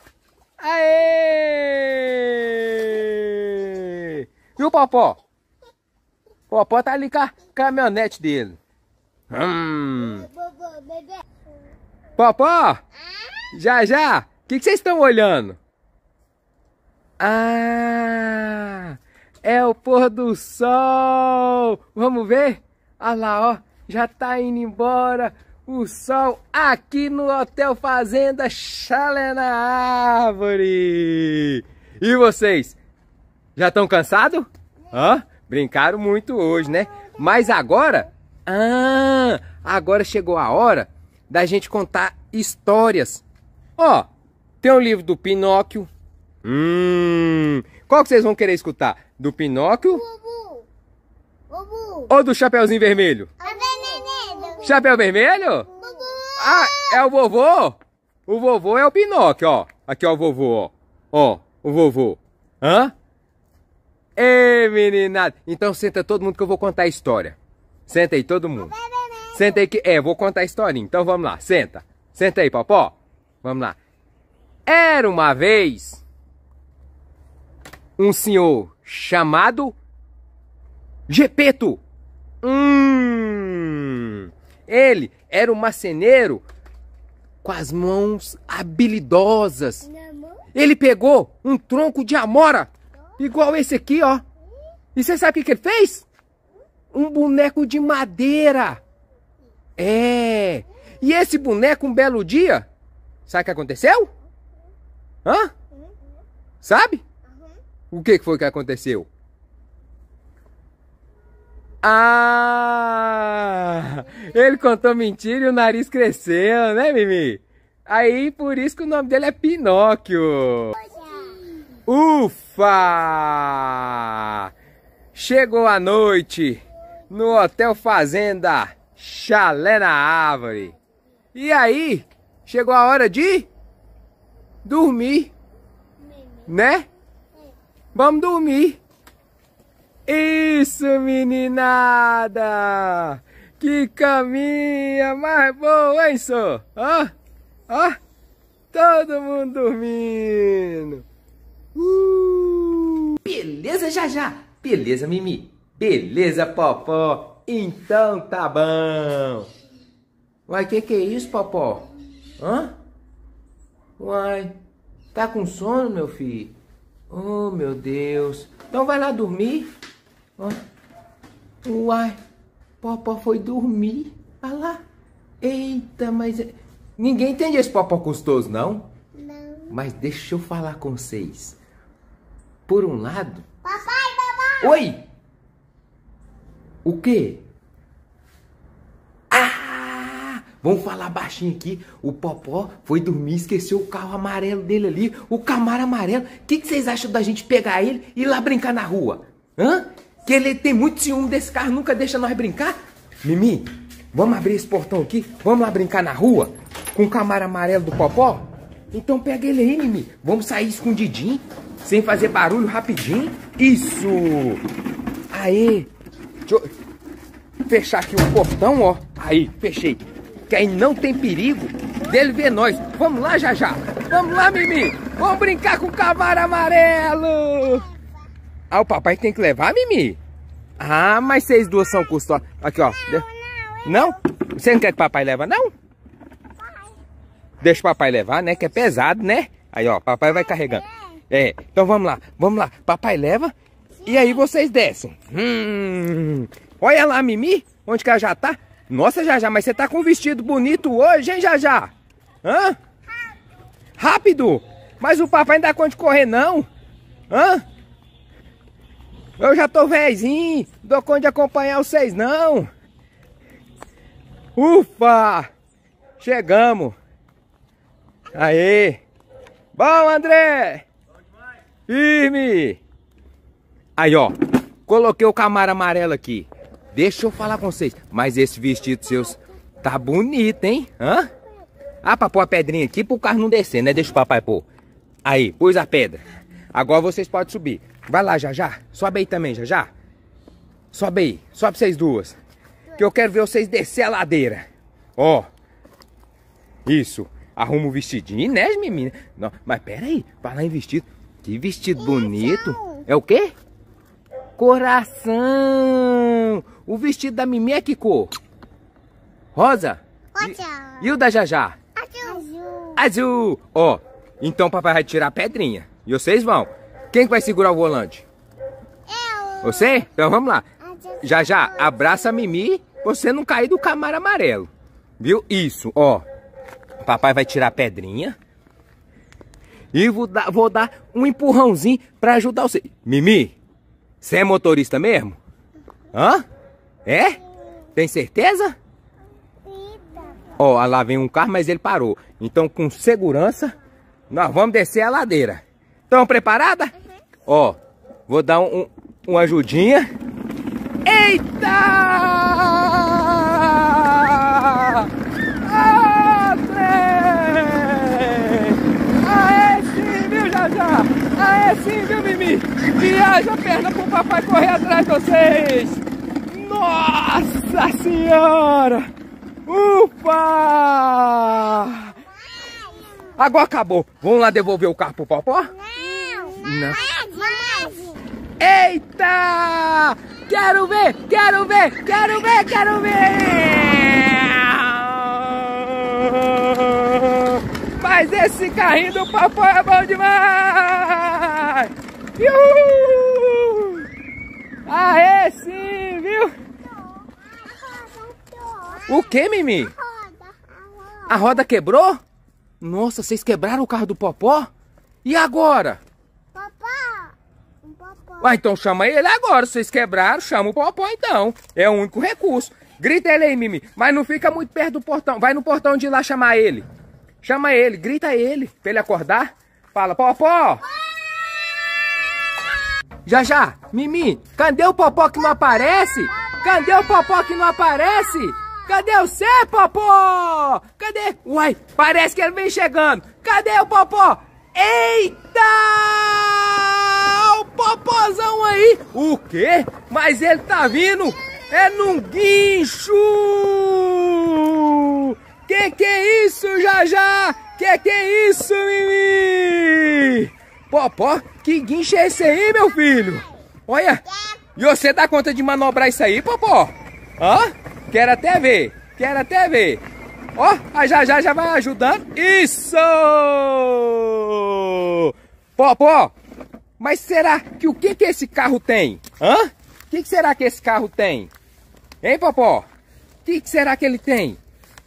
Aê! E o Popó? Popó tá ali com a caminhonete dele. Hum. Popó? Já, já? O que vocês estão olhando? Ah, é o pôr do sol. Vamos ver? Olha lá, ó. Já tá indo embora o sol aqui no Hotel Fazenda Chalé na Árvore. E vocês? Já estão cansados? Hã? Brincaram muito hoje, né? Mas agora, ah, agora chegou a hora da gente contar histórias. Ó, tem o um livro do Pinóquio. Hum, qual que vocês vão querer escutar? Do Pinóquio? Bubu. Bubu. Ou do Chapeuzinho Vermelho? Chapéu Vermelho? Bubu. Ah, é o vovô? O vovô é o Pinóquio, ó. Aqui, ó, o vovô, ó. Ó, o vovô. Hã? Ei, meninada! Então senta todo mundo que eu vou contar a história. Senta aí, todo mundo. Senta aí que... É, vou contar a historinha. Então vamos lá, senta. Senta aí, popó. Vamos lá. Era uma vez um senhor chamado Gepeto. Hum, ele era um maceneiro com as mãos habilidosas. Ele pegou um tronco de amora Igual esse aqui, ó. E você sabe o que, ele fez? Um boneco de madeira. É. E esse boneco, um belo dia, sabe o que aconteceu? Hã? Sabe? O que foi que aconteceu? Ah! Ele contou mentira e o nariz cresceu, né, Mimi? Aí, por isso que o nome dele é Pinóquio. Ufa! Chegou a noite no Hotel Fazenda Chalé na Árvore. E aí, chegou a hora de dormir, né? Vamos dormir. Isso, meninada! Que caminha mais boa, hein, senhor? Ó, ó, todo mundo dormindo. Uh! Beleza, já já. Beleza, Mimi. Beleza, Popó. Então tá bom. Uai, que que é isso, Popó? Hã? Uai, tá com sono, meu filho? Oh, meu Deus. Então vai lá dormir. Hã? Uai, Popó foi dormir. Olha lá. Eita, mas... É- Ninguém entende esse popó custoso, não? Não. Mas deixa eu falar com vocês. Por um lado. Papai, papai! Oi! O quê? Ah! Vamos falar baixinho aqui. O Popó foi dormir, esqueceu o carro amarelo dele ali, o Camaro amarelo. O que, que vocês acham da gente pegar ele e ir lá brincar na rua? Hã? Que ele tem muito ciúme desse carro, nunca deixa nós brincar? Mimi, vamos abrir esse portão aqui? Vamos lá brincar na rua? Com o Camaro amarelo do Popó? Então pega ele aí, Mimi. Vamos sair escondidinho sem fazer barulho, rapidinho. Isso! Aí, deixa eu fechar aqui o portão, ó. Aí, fechei. Que aí não tem perigo dele ver nós. Vamos lá, já já. Vamos lá, Mimi. Vamos brincar com o cavalo amarelo. Ah, o papai tem que levar, Mimi? Ah, mas vocês duas são custosas. Aqui, ó. Não? Você não quer que o papai leva, não? Deixa o papai levar, né? Que é pesado, né? Aí, ó, papai vai carregando. É, então vamos lá, vamos lá. Papai leva Sim. e aí vocês descem. Hum, olha lá a Mimi, onde que ela já tá? Nossa, Jajá, mas você tá com um vestido bonito hoje, hein, Jajá? Hã? Rápido! Mas o papai ainda dá conta de correr, não. Hã? Eu já tô velhinho, dou conta de acompanhar vocês, não. Ufa! Chegamos. Aê! Bom, André! Firme! Aí, ó. Coloquei o camaro amarelo aqui. Deixa eu falar com vocês. Mas esse vestido seus tá bonito, hein? Hã? Ah, pra pôr a pedrinha aqui pro carro não descer, né? Deixa o papai pôr. Aí, pôs a pedra. Agora vocês podem subir. Vai lá, já já. Sobe aí também, já já. Sobe aí. Sobe vocês duas. Que eu quero ver vocês descer a ladeira. Ó. Isso. Arruma o vestidinho, né, menina? Não, mas pera aí. Vai lá em vestido. Que vestido bonito. É o quê? Coração. O vestido da Mimi é que cor? Rosa? Rosa. E, e o da Jajá? Azul. Azul. Ó, oh, então papai vai tirar a pedrinha. E vocês vão. Quem que vai segurar o volante? Eu. Você? Então vamos lá. Ah, já já, abraça a Mimi, você não cair do camaro amarelo. Viu? Isso, ó. Papai vai tirar a pedrinha e vou dar, vou dar um empurrãozinho para ajudar você. Mimi, você é motorista mesmo? Hã? É? Tem certeza? Ó, oh, lá vem um carro, mas ele parou. Então, com segurança, nós vamos descer a ladeira. Estão preparada? Uhum. Ó, uhum. oh, vou dar um, um, uma ajudinha. Eita! assim, viu, Mimi? Viaja a perna pro papai correr atrás de vocês. Nossa Senhora! Ufa. Agora acabou. Vamos lá devolver o carro pro popó? Não. Não. Não. Eita! Quero ver, quero ver, quero ver, quero ver! Mas esse carrinho do papai é bom demais! Uhul! Aê sim, viu? O que, Mimi? A roda quebrou? Nossa, vocês quebraram o carro do Popó? E agora? Popó. Ah, então chama ele agora. Vocês quebraram, chama o Popó então. É o único recurso. Grita ele aí, Mimi. Mas não fica muito perto do portão. Vai no portão de lá chamar ele. Chama ele, grita ele, pra ele acordar. Fala, Popó! Já já, Mimi, cadê o Popó que não aparece? Cadê o Popó que não aparece? Cadê você, Popó? Cadê? Uai, parece que ele vem chegando. Cadê o Popó? Eita! O Popozão aí! O quê? Mas ele tá vindo! É num guincho! Que que é isso, já? Que que é isso, Mimi? Popó, que guincho é esse aí, meu filho? Olha, e você dá conta de manobrar isso aí, Popó? Hã? Quero até ver, quero até ver. Ó, a já já vai ajudando. Isso! Popó, mas será que o que que esse carro tem? Hã? O que, que será que esse carro tem? Hein, Popó? O que, que será que ele tem?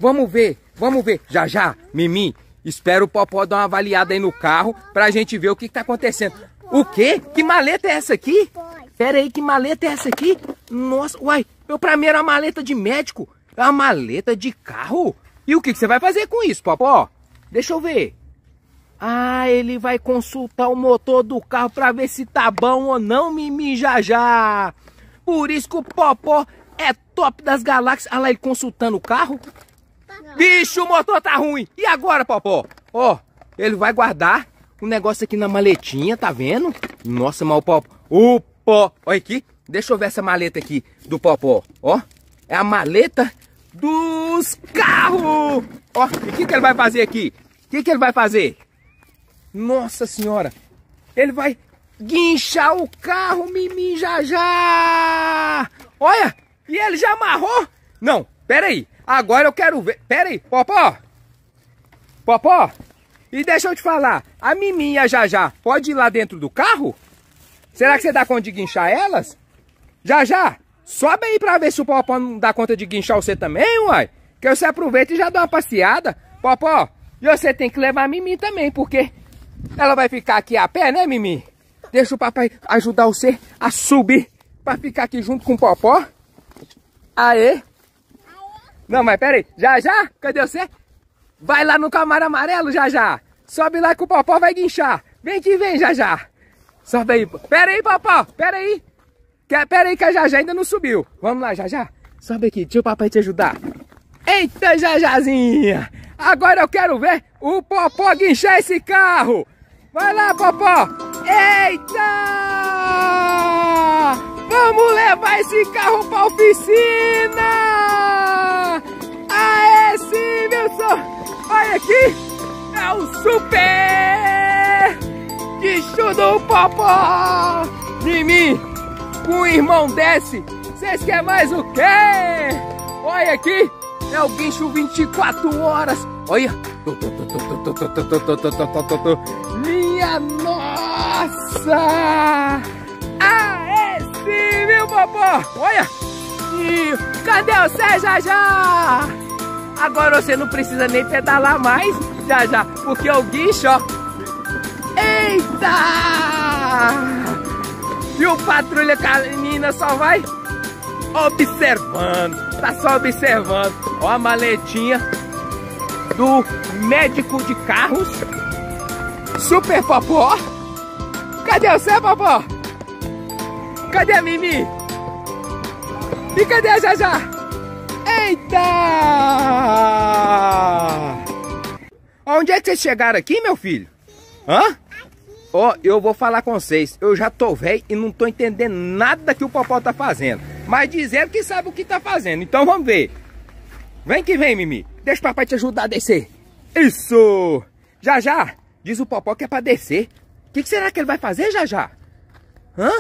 Vamos ver, vamos ver. Já já, Mimi, espera o Popó dar uma avaliada aí no carro pra gente ver o que, que tá acontecendo. O quê? Que maleta é essa aqui? Pera aí, que maleta é essa aqui? Nossa, uai, eu pra mim era uma maleta de médico. É uma maleta de carro? E o que, que você vai fazer com isso, Popó? Deixa eu ver. Ah, ele vai consultar o motor do carro para ver se tá bom ou não, Mimi já já. Por isso que o Popó é top das galáxias. Olha ah lá, ele consultando o carro. Bicho, o motor tá ruim. E agora, Popó? Ó, ele vai guardar o negócio aqui na maletinha, tá vendo? Nossa, mal Popó. O pó. Olha aqui. Deixa eu ver essa maleta aqui do Popó. Ó, é a maleta dos carros. Ó, o que, que ele vai fazer aqui? O que, que ele vai fazer? Nossa senhora. Ele vai guinchar o carro, mimim, já, já. Olha, e ele já amarrou? Não, pera aí. Agora eu quero ver. Pera aí, Popó. Popó. E deixa eu te falar. A Miminha já já pode ir lá dentro do carro? Será que você dá conta de guinchar elas? Já já. Sobe aí pra ver se o Popó não dá conta de guinchar você também, uai. Que você aproveita e já dá uma passeada. Popó, e você tem que levar a Mimi também, porque ela vai ficar aqui a pé, né, Mimi? Deixa o papai ajudar você a subir pra ficar aqui junto com o Popó. Aê! Não, mas pera aí. Já, já? Cadê você? Vai lá no camaro amarelo, já, já. Sobe lá que o Popó vai guinchar. Vem que vem, já, já. Sobe aí. Pera aí, Popó. Pera aí. Que, é- pera aí que a já já ainda não subiu. Vamos lá, já já. Sobe aqui. Deixa o papai te ajudar. Eita, Jajazinha. Agora eu quero ver o Popó guinchar esse carro. Vai lá, Popó. Eita! Vamos levar esse carro pra oficina! sim, meu senhor. Olha aqui, é o super bicho do popó de mim. Um irmão desce, vocês querem mais o quê? Olha aqui, é o bicho 24 horas. Olha, minha nossa! Ah, esse, meu popó? Olha! E cadê você, já já? Agora você não precisa nem pedalar mais, já já, porque o guincho, ó. Eita! E o patrulha canina só vai observando, tá só observando. Ó a maletinha do médico de carros, Super Popó. Cadê você, Popó? Cadê a Mimi? E cadê a Jajá? Eita! Onde é que vocês chegaram aqui, meu filho? Hã? Ó, oh, eu vou falar com vocês. Eu já tô velho e não tô entendendo nada que o Popó tá fazendo. Mas dizendo que sabe o que tá fazendo. Então vamos ver. Vem que vem, Mimi. Deixa o papai te ajudar a descer. Isso! Já, já. Diz o Popó que é pra descer. O que, que, será que ele vai fazer, já, já? Hã?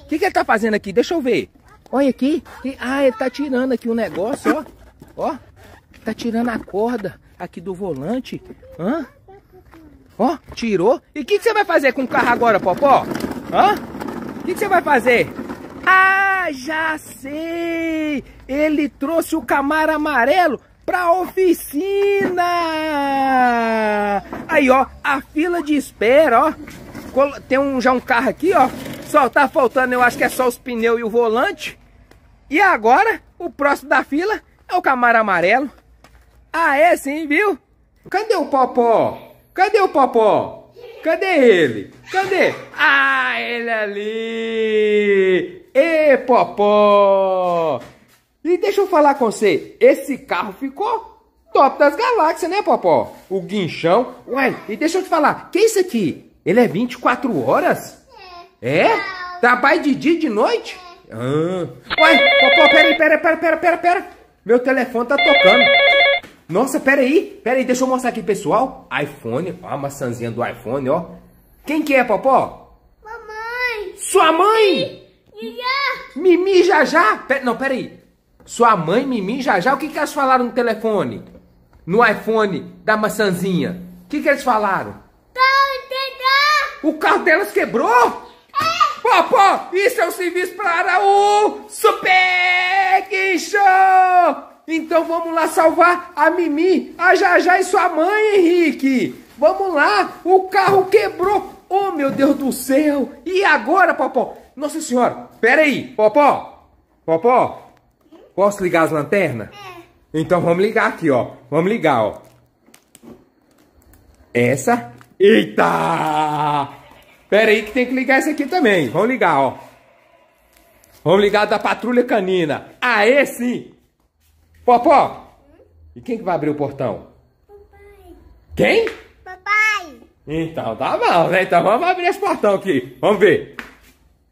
O que, que ele tá fazendo aqui? Deixa eu ver. Olha aqui. Ah, ele tá tirando aqui um negócio, ó. Ó. Tá tirando a corda aqui do volante. Hã? Ó, tirou. E o que, que, você vai fazer com o carro agora, Popó? Hã? O que, que você vai fazer? Ah, já sei! Ele trouxe o camaro amarelo pra oficina! Aí, ó, a fila de espera, ó. Tem um, já um carro aqui, ó. Só tá faltando, eu acho que é só os pneus e o volante. E agora, o próximo da fila é o Camaro Amarelo. Ah, é sim, viu? Cadê o Popó? Cadê o Popó? Cadê ele? Cadê? Ah, ele é ali! Ê, Popó! E deixa eu falar com você, esse carro ficou top das galáxias, né, Popó? O guinchão. Ué, e deixa eu te falar, que é isso aqui? Ele é 24 horas? É? é? Trabalha de dia e de noite? Ah. Uai, Popó, peraí, peraí, peraí, peraí, peraí, Meu telefone tá tocando. Nossa, peraí, aí, aí, deixa eu mostrar aqui, pessoal. iPhone, ó, a maçãzinha do iPhone, ó. Quem que é, Popó? Mamãe. Sua mãe? Mimi, já já. Pera, não, peraí. aí. Sua mãe, Mimi já já. o que que elas falaram no telefone? No iPhone da maçãzinha? O que que eles falaram? Tá, o carro delas quebrou? Popó, isso é um serviço para o Super Guincho! Então vamos lá salvar a Mimi, a Jajá e sua mãe, Henrique! Vamos lá, o carro quebrou! Oh, meu Deus do céu! E agora, Popó? Nossa Senhora, pera aí, Popó! Popó, posso ligar as lanternas? É. Então vamos ligar aqui, ó. Vamos ligar, ó. Essa. Eita! Pera aí que tem que ligar esse aqui também. Vamos ligar, ó. Vamos ligar da patrulha canina. Aê, sim! Popó! Hum? E quem que vai abrir o portão? Papai. Quem? Papai. Então, tá bom, né? Então vamos abrir esse portão aqui. Vamos ver.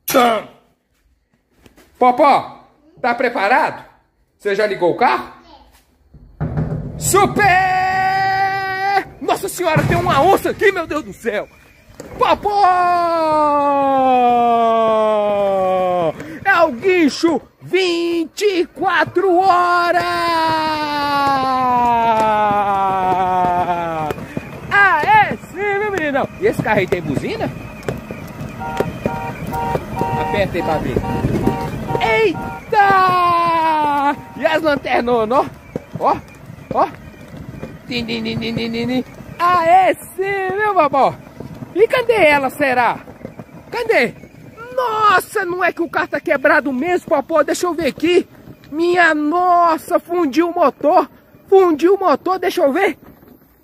Tam. Popó, tá preparado? Você já ligou o carro? É. Super! Nossa senhora, tem uma onça aqui, meu Deus do céu! Popó! É o guincho 24 horas! Ah, é sim, meu meninão! E esse carro aí tem buzina? Aperta aí pra ver. Eita! E as lanternonas, ó? Ó, ó! Din, Ah, é sim, meu babó! E cadê ela, será? Cadê? Nossa, não é que o carro tá quebrado mesmo, papo? Deixa eu ver aqui. Minha nossa, fundiu o motor. Fundiu o motor, deixa eu ver.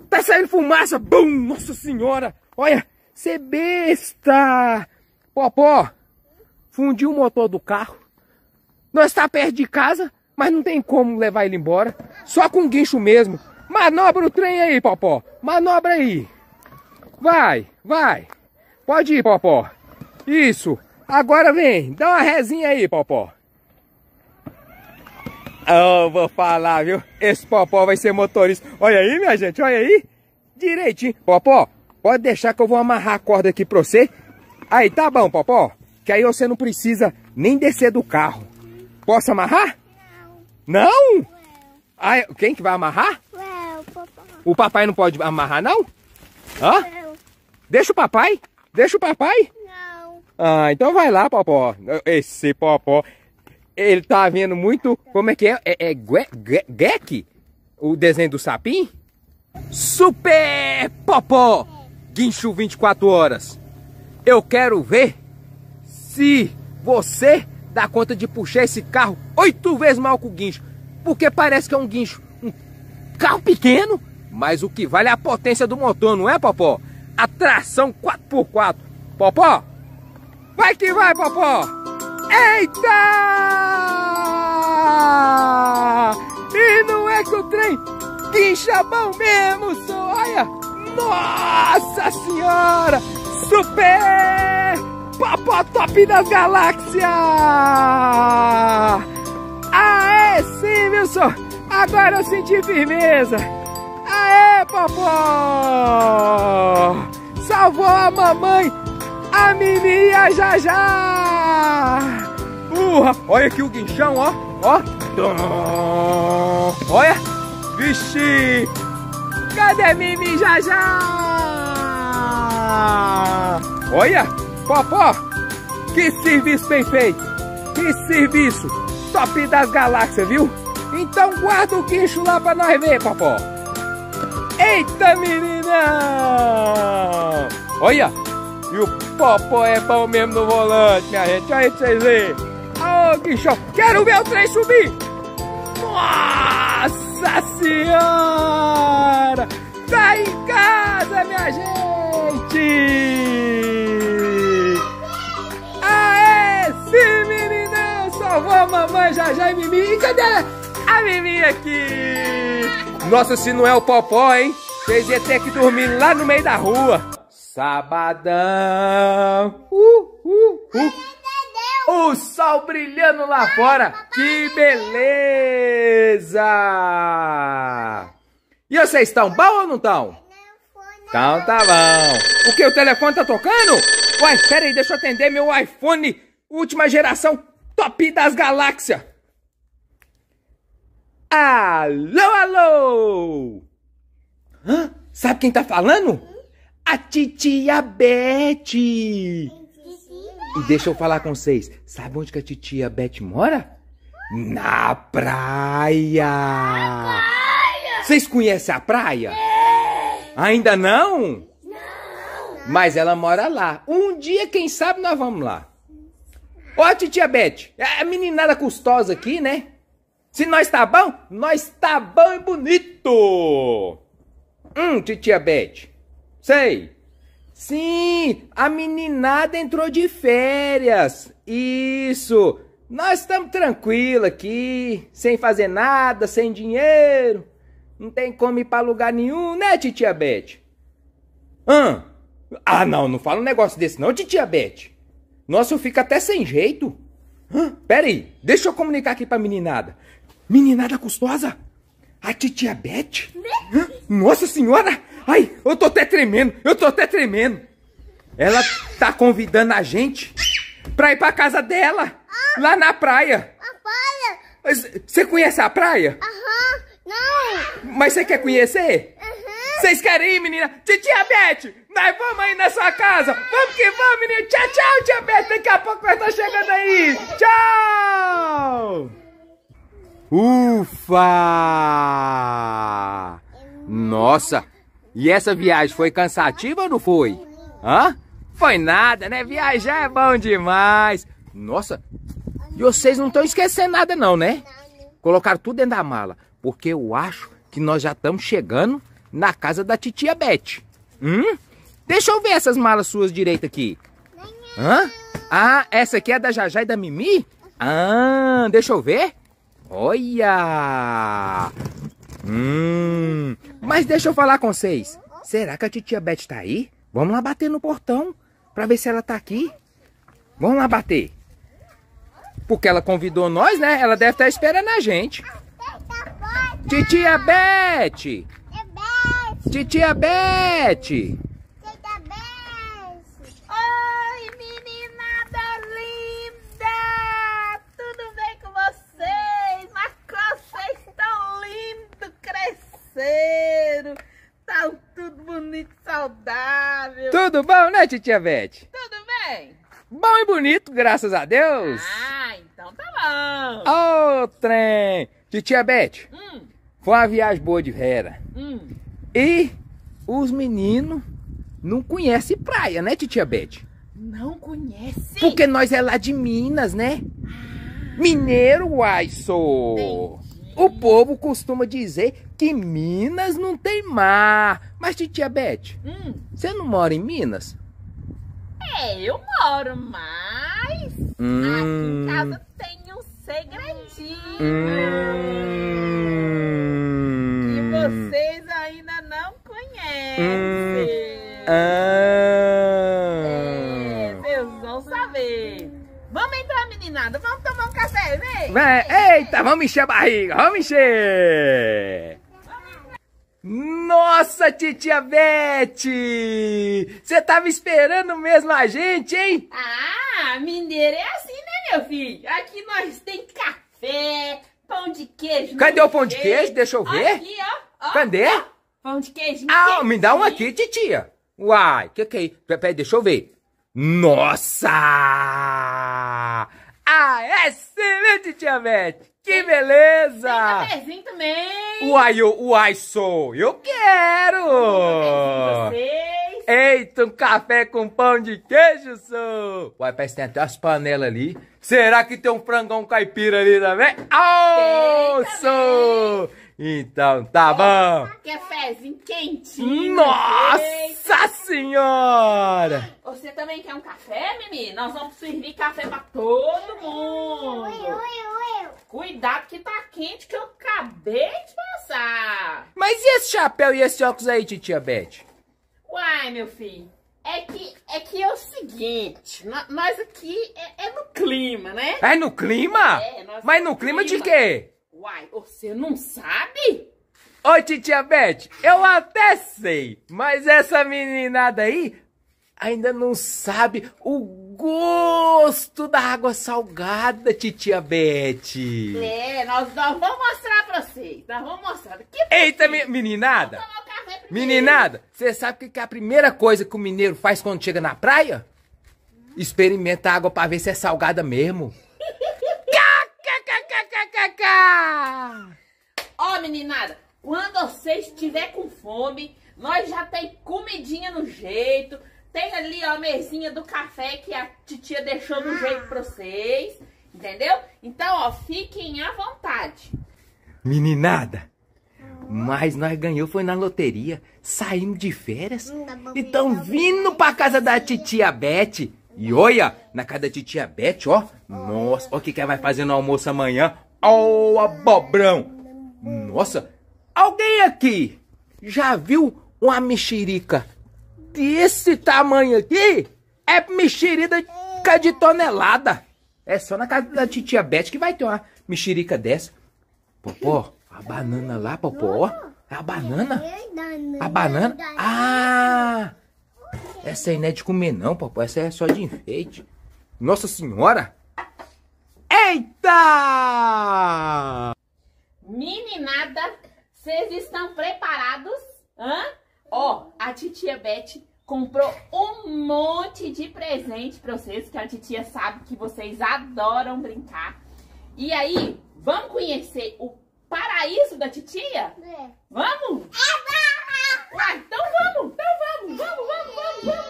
Tá saindo fumaça. Bum, nossa senhora. Olha, você besta. Popó, fundiu o motor do carro. Nós está perto de casa, mas não tem como levar ele embora. Só com guincho mesmo. Manobra o trem aí, Popó. Manobra aí. Vai, vai. Pode ir, Popó. Isso. Agora vem. Dá uma resinha aí, Popó. Ah, eu vou falar, viu? Esse Popó vai ser motorista. Olha aí, minha gente. Olha aí. Direitinho. Popó, pode deixar que eu vou amarrar a corda aqui pra você. Aí, tá bom, Popó. Que aí você não precisa nem descer do carro. Posso amarrar? Não. Não? Ah, quem que vai amarrar? Ué, o papai. O papai não pode amarrar, não? Hã? Deixa o papai? Deixa o papai? Não. Ah, então vai lá, Popó. Esse Popó, ele tá vendo muito... Como é que é? É, é gue, gue, Gek? O desenho do sapim? Super Popó! Guincho 24 horas. Eu quero ver se você dá conta de puxar esse carro oito vezes mal que o guincho. Porque parece que é um guincho, um carro pequeno, mas o que vale é a potência do motor, não é, Popó? Atração 4x4. Popó, vai que vai, Popó! Eita! E não é que o trem pincha bom mesmo, olha! Nossa Senhora! Super! Popó top das galáxias! Ah, é sim, meu só, Agora eu senti firmeza! Aê, popó! Salvou a mamãe, a menina já já! Urra! Uh, olha aqui o guinchão, ó! Ó! Olha! Vixe! Cadê Mimi já já? Olha! Popó! Que serviço bem feito! Que serviço! Top das galáxias, viu? Então guarda o guincho lá pra nós ver, popó! Eita, menina! Olha! E o popó é bom mesmo no volante, minha gente. Olha aí pra vocês verem. oh, guichão! Quero ver o trem subir! Nossa Senhora! Tá em casa, minha gente! Aê, sim, meninão! Salvou a mamãe, já já e Mimi. E cadê a Mimi aqui? Nossa, se não é o popó, hein? Vocês iam ter que dormir lá no meio da rua. Sabadão. Uh, uh, uh. O sol brilhando lá fora. Que beleza! E vocês estão bom ou não estão? Então tá bom. O que? O telefone tá tocando? Uai, pera aí, deixa eu atender meu iPhone última geração top das galáxias. Alô, alô! Hã? Sabe quem tá falando? A titia Bete! E deixa eu falar com vocês. Sabe onde que a titia Bete mora? Na praia! Vocês conhecem a praia? Ainda não? Não! Mas ela mora lá. Um dia, quem sabe, nós vamos lá. Ó, titia Bete, é a meninada custosa aqui, né? Se nós tá bom, nós tá bom e bonito. Hum, titia Beth. Sei. Sim, a meninada entrou de férias. Isso. Nós estamos tranquilo aqui, sem fazer nada, sem dinheiro. Não tem como ir pra lugar nenhum, né, titia Beth? Hã? Ah, não, não fala um negócio desse não, titia Beth. Nossa, eu fico até sem jeito. Hã? Pera aí, deixa eu comunicar aqui pra meninada. Meninada custosa? A titia Beth? Nossa senhora! Ai, eu tô até tremendo, eu tô até tremendo. Ela tá convidando a gente pra ir pra casa dela, ah. lá na praia. A praia? Você conhece a praia? Aham, não. Mas você quer conhecer? Aham. Vocês querem ir, menina? Titia Beth, nós vamos aí na sua casa. Vamos que vamos, menina. Tchau, tchau, tia Beth. Daqui a pouco vai estar tá chegando aí. Tchau! Ufa! Nossa! E essa viagem foi cansativa ou não foi? Hã? Foi nada, né? Viajar é bom demais. Nossa! E vocês não estão esquecendo nada não, né? Colocaram tudo dentro da mala. Porque eu acho que nós já estamos chegando na casa da titia Beth. Hum? Deixa eu ver essas malas suas direita aqui. Hã? Ah, essa aqui é da Jajá e da Mimi? Ah, deixa eu ver. Olha! Hum, mas deixa eu falar com vocês. Será que a titia Beth tá aí? Vamos lá bater no portão pra ver se ela tá aqui. Vamos lá bater. Porque ela convidou nós, né? Ela deve estar tá esperando a gente. Titia Beth! É titia Beth! parceiro. Tá tudo bonito, saudável. Tudo bom, né, titia Beth? Tudo bem. Bom e bonito, graças a Deus. Ah, então tá bom. Ô, oh, trem. Titia Bete, hum. foi uma viagem boa de Vera. Hum. E os meninos não conhecem praia, né, titia Bete? Não conhece? Porque nós é lá de Minas, né? Ah. Mineiro, uai, sou. O povo costuma dizer que Minas não tem mar. Mas, titia Beth, hum. você não mora em Minas? É, eu moro, mas hum. aqui em hum. casa tem um segredinho. Hum. Que vocês ainda não hum. conhecem. Hum. Ah. É, vocês vão saber. Vamos entrar, meninada. Vamos tomar um café, vem. Vem, Eita, vamos encher a barriga. Vamos encher. Nossa, titia Bete! Você tava esperando mesmo a gente, hein? Ah, mineiro é assim, né, meu filho? Aqui nós tem café, pão de queijo. Cadê o pão de queijo? Deixa eu ver. Aqui, ó. ó Cadê? Ó, pão de queijo. Ah, queijo. me dá um aqui, titia. Uai, que que é isso? Peraí, deixa eu ver. Nossa! Ah, excelente, Tia Beth! Que beleza! Tem cafezinho também! Uai, uai, sou! Eu quero! vocês. Eita, um café com pão de queijo, sou! Uai, parece que tem até as panelas ali. Será que tem um frangão caipira ali também? Oh, sou! Então, tá bom. Cafézinho quentinho. Nossa senhora! Você também quer um café, Mimi? Nós vamos servir café pra todo mundo. Ui, ui, Cuidado que tá quente que eu acabei de passar. Mas e esse chapéu e esse óculos aí, titia Beth? Uai, meu filho. É que, é que é o seguinte, nós aqui é, é no clima, né? É no clima? É, Mas no clima, clima de quê? Uai, você não sabe? Ô, titia Beth, eu até sei, mas essa meninada aí ainda não sabe o gosto da água salgada, titia Beth. É, nós, nós vamos mostrar pra vocês, nós vamos mostrar. Que Eita, meninada! Meninada, você sabe o que é a primeira coisa que o mineiro faz quando chega na praia? Experimenta a água pra ver se é salgada mesmo. Ó, oh, meninada, quando vocês estiver com fome, nós já tem comidinha no jeito. Tem ali, ó, a mesinha do café que a titia deixou no ah. jeito pra vocês. Entendeu? Então, ó, fiquem à vontade. Meninada, mas nós ganhou foi na loteria. Saímos de férias hum, tá e então, vindo pra casa da titia Bete. E olha, na casa da titia Bete, ó. Nossa, o que, que ela vai fazer no almoço amanhã. Oh, abobrão! Nossa, alguém aqui já viu uma mexerica desse tamanho aqui? É mexerica de tonelada. É só na casa da titia Beth que vai ter uma mexerica dessa. Popó, a banana lá, Popó, É a banana? A banana? Ah! Essa aí não é de comer não, Popó. Essa aí é só de enfeite. Nossa Senhora! Eita! Meninada, vocês estão preparados? Hã? Ó, a titia Beth comprou um monte de presente pra vocês, que a titia sabe que vocês adoram brincar. E aí, vamos conhecer o paraíso da titia? É. Vamos? É. Uai, então vamos, então vamos, vamos, vamos, vamos,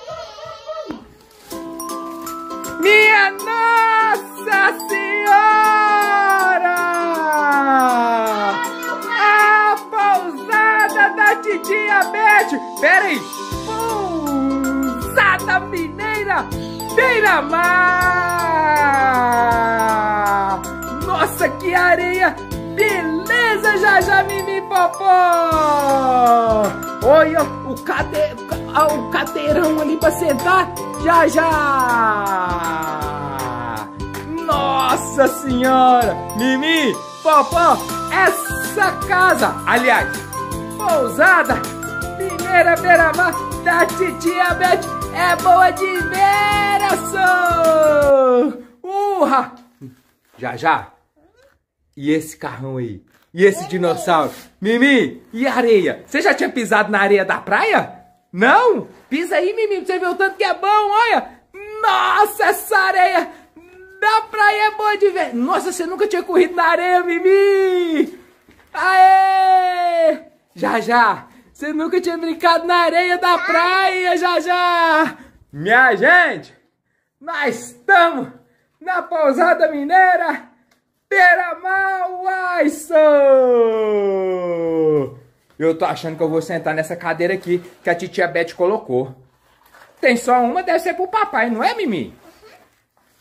vamos, vamos, vamos. Minha mãe! diabetes. Pera aí. Pousada Mineira Beira Mar. Nossa, que areia. Beleza, já já mimi popó. Olha o, cade... o cadeirão ali pra sentar. Já já. Nossa senhora. Mimi, popó, essa casa. Aliás, Pousada, Mineira Beira-Mar da Titia Beth é boa de veração! É Urra! Já, já! E esse carrão aí? E esse dinossauro? Mimi, e areia? Você já tinha pisado na areia da praia? Não? Pisa aí, Mimi, pra você ver o tanto que é bom, olha! Nossa, essa areia da praia é boa de ver! Nossa, você nunca tinha corrido na areia, Mimi! Aê! Já, já! Você nunca tinha brincado na areia da praia, já, já! Minha gente, nós estamos na pousada mineira Peramal Aisson! Eu tô achando que eu vou sentar nessa cadeira aqui que a titia Beth colocou. Tem só uma, deve ser pro papai, não é, Mimi?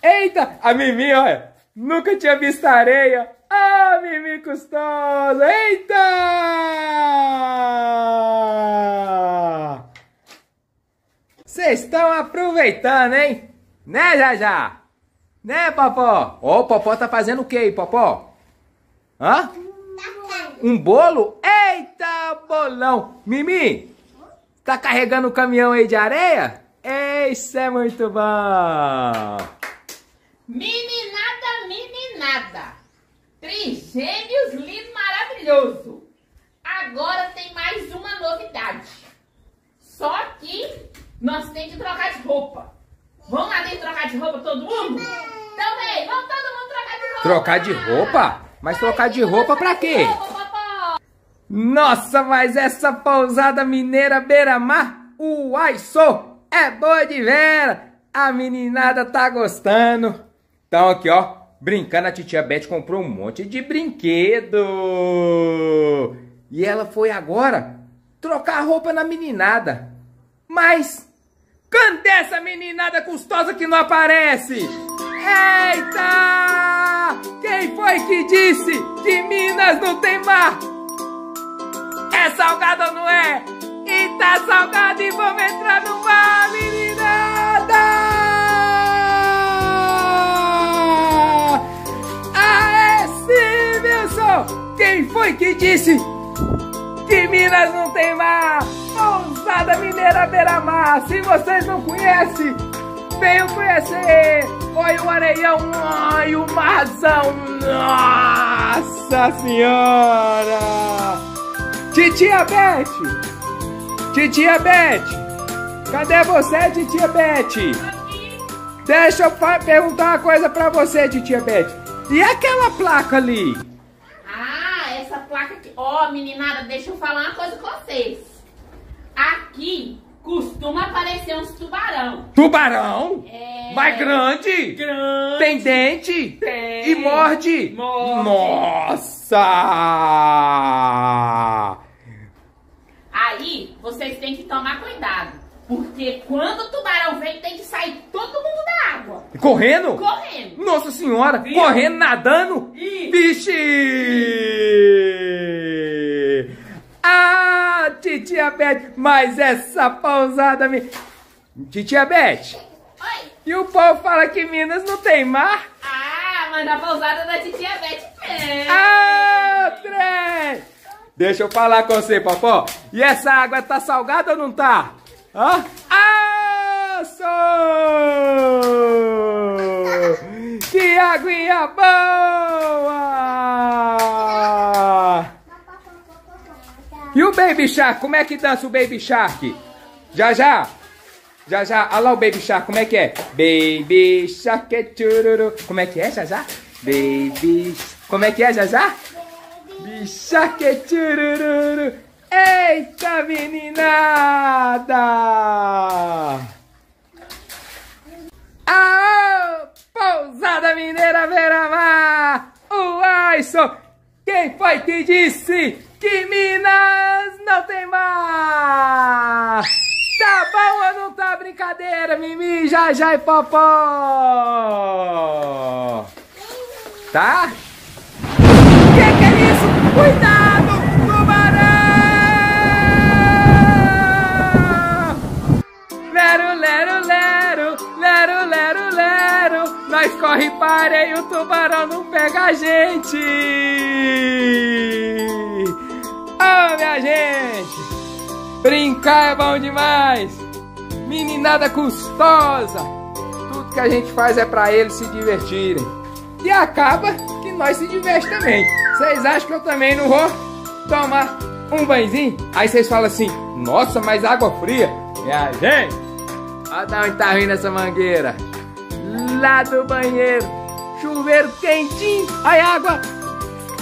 Eita, a Mimi, olha, nunca tinha visto areia. Ah, Mimi Custosa! Eita! Vocês estão aproveitando, hein? Né, já já? Né, Popó? Ó, oh, o Popó tá fazendo o que aí, Popó? Hã? Um bolo? Eita, bolão! Mimi, tá carregando o um caminhão aí de areia? Isso é muito bom! Meninada, meninada! Trigêmeos lindo, maravilhoso. Agora tem mais uma novidade. Só que nós temos que trocar de roupa. Vamos lá dentro trocar de roupa todo mundo? Então vem, vamos todo mundo trocar de roupa. Trocar de roupa? Mas trocar de roupa pra quê? Nossa, mas essa pousada mineira beira-mar, uai, sou, é boa de vera. A meninada tá gostando. Então aqui, ó, Brincando, a titia Beth comprou um monte de brinquedo. E ela foi agora trocar a roupa na meninada. Mas, cadê essa meninada custosa que não aparece? Eita! Quem foi que disse que Minas não tem mar? É salgado ou não é? E tá salgado e vamos entrar no mar, menina! foi que disse que Minas não tem mar? Pousada Mineira Beira-Mar, se vocês não conhecem, venham conhecer! Olha o areião, olha o marzão, nossa senhora! Titia Beth! Titia Beth! Cadê você, Titia Beth? Deixa eu perguntar uma coisa pra você, Titia Beth. E aquela placa ali? placa aqui. Ó, oh, meninada, deixa eu falar uma coisa com vocês. Aqui costuma aparecer uns tubarão. Tubarão? É. Mas grande? Grande. Tem dente? Tem. E morde? Morde. Nossa! Aí, vocês têm que tomar cuidado. Porque quando o tubarão vem, tem que sair todo mundo da água. Correndo? Correndo. Nossa senhora, Viu? correndo, nadando. E... Vixe! Ah, titia Beth, mas essa pausada me... Titia Beth. Oi. E o povo fala que Minas não tem mar? Ah, mas na pausada da titia Beth tem. Ah, trem. Deixa eu falar com você, papão. E essa água tá salgada ou não tá? ah, Aço! Que aguinha boa! E o Baby Shark? Como é que dança o Baby Shark? Já, já! Já, já! Olha lá o Baby Shark, como é que é? Baby Shark é tchururu. Como é que é, já, já? Baby... Como é que é, já, já? Baby Shark é tchururu. Eita, meninada! Aô, pousada mineira Mar! O Aisson, quem foi que disse que Minas não tem mar? Tá bom ou não tá brincadeira, Mimi, Jajá e é Popó? Tá? Que que é isso? Cuidado! lero, lero, lero, lero, lero, lero. Nós corre e o tubarão não pega a gente. Oh, minha gente, brincar é bom demais. Meninada custosa. Tudo que a gente faz é para eles se divertirem. E acaba que nós se divertimos também. Vocês acham que eu também não vou tomar um banhozinho? Aí vocês falam assim, nossa, mas água fria. Minha gente, Olha onde tá vindo essa mangueira. Lá do banheiro. Chuveiro quentinho. Olha a água.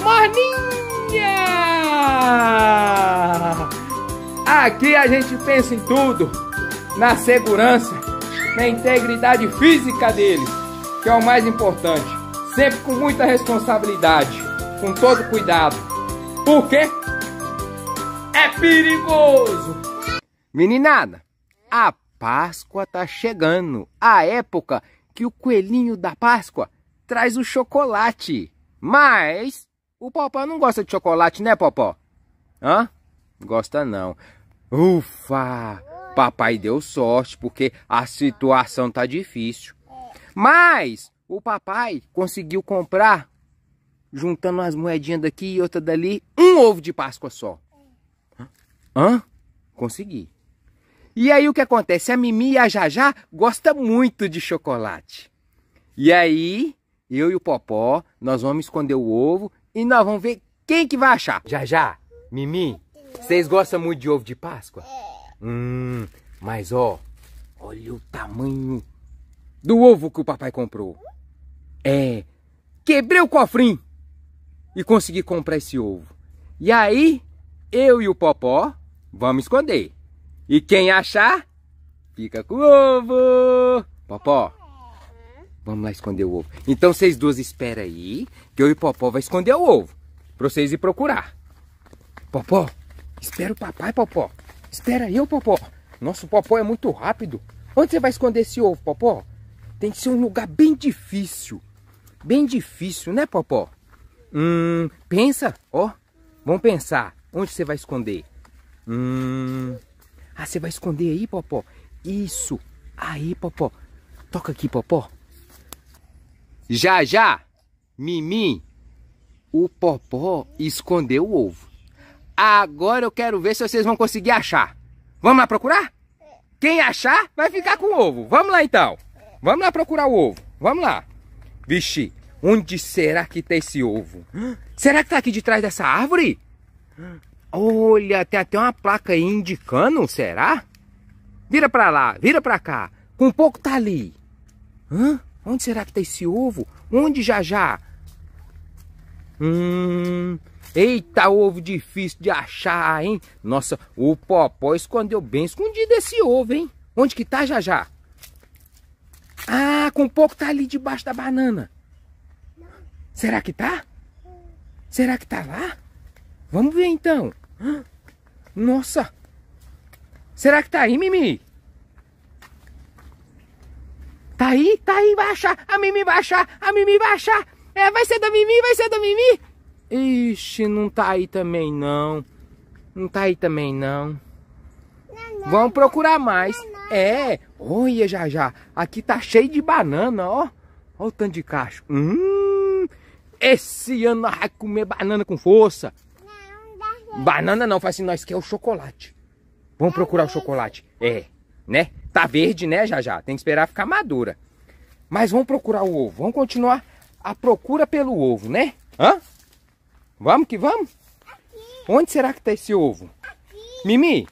Morninha! Aqui a gente pensa em tudo. Na segurança, na integridade física deles, que é o mais importante. Sempre com muita responsabilidade, com todo cuidado. Por quê? É perigoso! Meninada, a Páscoa tá chegando, a época que o coelhinho da Páscoa traz o chocolate. Mas o Popó não gosta de chocolate, né, Popó? Hã? Gosta não. Ufa! Papai deu sorte porque a situação tá difícil. Mas o papai conseguiu comprar, juntando as moedinhas daqui e outra dali, um ovo de Páscoa só. Hã? Consegui. E aí o que acontece? A Mimi e a Jajá gostam muito de chocolate. E aí, eu e o Popó, nós vamos esconder o ovo e nós vamos ver quem que vai achar. Jajá, Mimi, vocês gostam muito de ovo de Páscoa? É. Hum, mas ó, olha o tamanho do ovo que o papai comprou. É, quebrei o cofrinho e consegui comprar esse ovo. E aí, eu e o Popó vamos esconder. E quem achar, fica com o ovo. Popó, vamos lá esconder o ovo. Então vocês duas espera aí, que eu e Popó vai esconder o ovo. Pra vocês ir procurar. Popó, espera o papai, Popó. Espera eu, Popó. Nosso Popó é muito rápido. Onde você vai esconder esse ovo, Popó? Tem que ser um lugar bem difícil. Bem difícil, né, Popó? Hum, pensa, ó. Vamos pensar. Onde você vai esconder? Hum... Ah, você vai esconder aí, Popó? Isso. Aí, Popó. Toca aqui, Popó. Já, já. Mimim. O Popó escondeu o ovo. Agora eu quero ver se vocês vão conseguir achar. Vamos lá procurar? Quem achar vai ficar com o ovo. Vamos lá então. Vamos lá procurar o ovo. Vamos lá. Vixe, onde será que tem tá esse ovo? Será que tá aqui de trás dessa árvore? Olha, tem até uma placa aí indicando, será? Vira para lá, vira para cá. Com um pouco tá ali. Hã? Onde será que tá esse ovo? Onde já já? Hum, eita, ovo difícil de achar, hein? Nossa, o Popó escondeu bem escondido esse ovo, hein? Onde que tá já já? Ah, com um pouco tá ali debaixo da banana. Será que tá? Será que tá lá? Vamos ver então. Nossa! Será que tá aí, Mimi? Tá aí, tá aí, vai achar, a Mimi vai achar, a Mimi vai achar. É, vai ser da Mimi, vai ser da Mimi. Ixi, não tá aí também não. Não tá aí também não. Vamos procurar mais. é, olha já já, aqui tá cheio de banana, ó. Olha o tanto de cacho. Hum, esse ano vai comer banana com força. Banana não, faz assim, nós quer o chocolate. Vamos procurar o chocolate. É, né? Tá verde, né, já já. Tem que esperar ficar madura. Mas vamos procurar o ovo. Vamos continuar a procura pelo ovo, né? Hã? Vamos que vamos? Aqui. Onde será que tá esse ovo? Aqui. Mimi,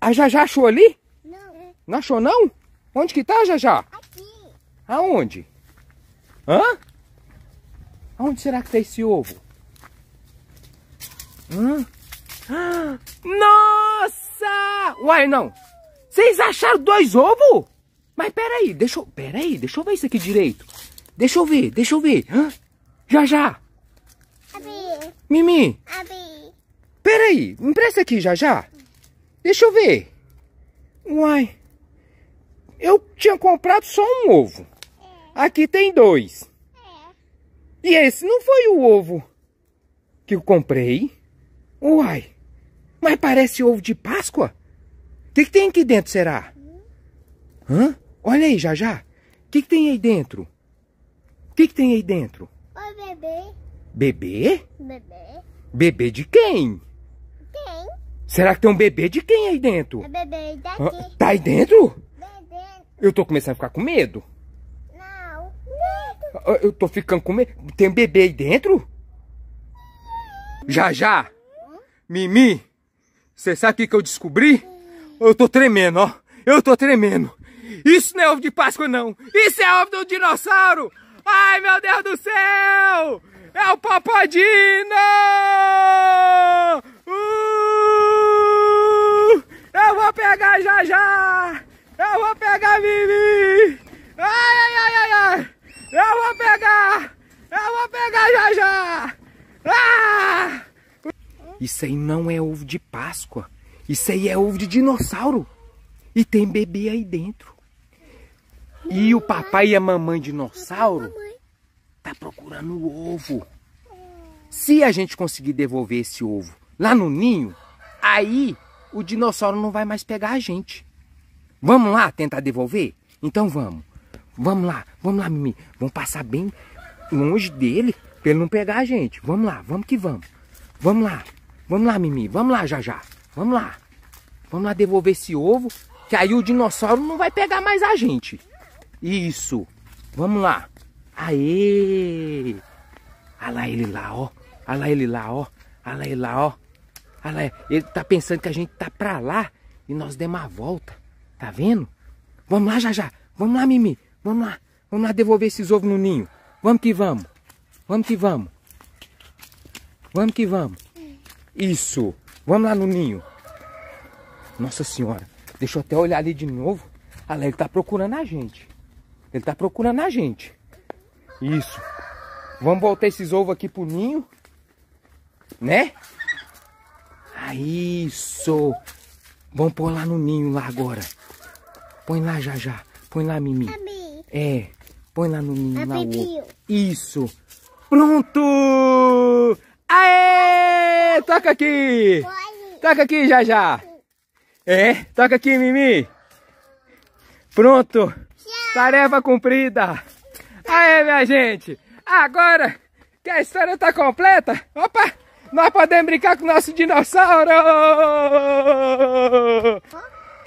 a Jajá achou ali? Não. Não achou não? Onde que tá, Jajá? Aqui. Aonde? Hã? Aonde será que tá esse ovo? Hã? Hum? Nossa! Uai, não. Vocês acharam dois ovos? Mas peraí, deixa eu... Peraí, deixa eu ver isso aqui direito. Deixa eu ver, deixa eu ver. Hã? Já, já. Abi. Mimi. Abi. Peraí, me empresta aqui, já, já. Deixa eu ver. Uai. Eu tinha comprado só um ovo. É. Aqui tem dois. É. E esse não foi o ovo que eu comprei. Uai, mas parece ovo de Páscoa? O que, que, tem aqui dentro, será? Hã? Olha aí, já já. O que, que, tem aí dentro? O que, que, tem aí dentro? O bebê. Bebê? Bebê. Bebê de quem? Quem? Será que tem um bebê de quem aí dentro? É bebê daqui. Tá aí dentro? Bebê. Eu tô começando a ficar com medo. Não. Medo. Eu tô ficando com medo. Tem um bebê aí dentro? Já, já. Mimi, você sabe o que, que eu descobri? Eu tô tremendo, ó. Eu tô tremendo. Isso não é ovo de Páscoa, não. Isso é ovo do dinossauro. Ai, meu Deus do céu! É o Papadino! Uh! Eu vou pegar já já! Eu vou pegar Mimi! Ai, ai, ai, ai, ai! Eu vou pegar! Eu vou pegar já já! Ah! Isso aí não é ovo de Páscoa. Isso aí é ovo de dinossauro. E tem bebê aí dentro. E o papai e a mamãe dinossauro tá procurando o ovo. Se a gente conseguir devolver esse ovo lá no ninho, aí o dinossauro não vai mais pegar a gente. Vamos lá tentar devolver? Então vamos. Vamos lá, vamos lá, Mimi. Vamos passar bem longe dele para ele não pegar a gente. Vamos lá, vamos que vamos. Vamos lá. Vamos lá, Mimi, vamos lá, já já. Vamos lá. Vamos lá devolver esse ovo, que aí o dinossauro não vai pegar mais a gente. Isso. Vamos lá. Aê! Olha lá ele lá, ó. Olha lá ele lá, ó. Olha lá ele lá, ó. Olha lá. Ele tá pensando que a gente tá pra lá e nós demos a volta. Tá vendo? Vamos lá, já já. Vamos lá, Mimi. Vamos lá. Vamos lá devolver esses ovos no ninho. Vamos que vamos. Vamos que vamos. Vamos que vamos. Isso. Vamos lá no ninho. Nossa senhora. Deixa eu até olhar ali de novo. Olha ah, lá, ele tá procurando a gente. Ele tá procurando a gente. Isso. Vamos voltar esses ovos aqui pro ninho. Né? Ah, isso. Vamos pôr lá no ninho lá agora. Põe lá, já já. Põe lá, Mimi. Tá é. Põe lá no ninho. Tá lá o Isso. Pronto! Aê! Toca aqui! Toca aqui, já já! É, toca aqui, Mimi! Pronto! Tarefa cumprida! Aê, minha gente! Agora que a história tá completa, opa! Nós podemos brincar com o nosso dinossauro!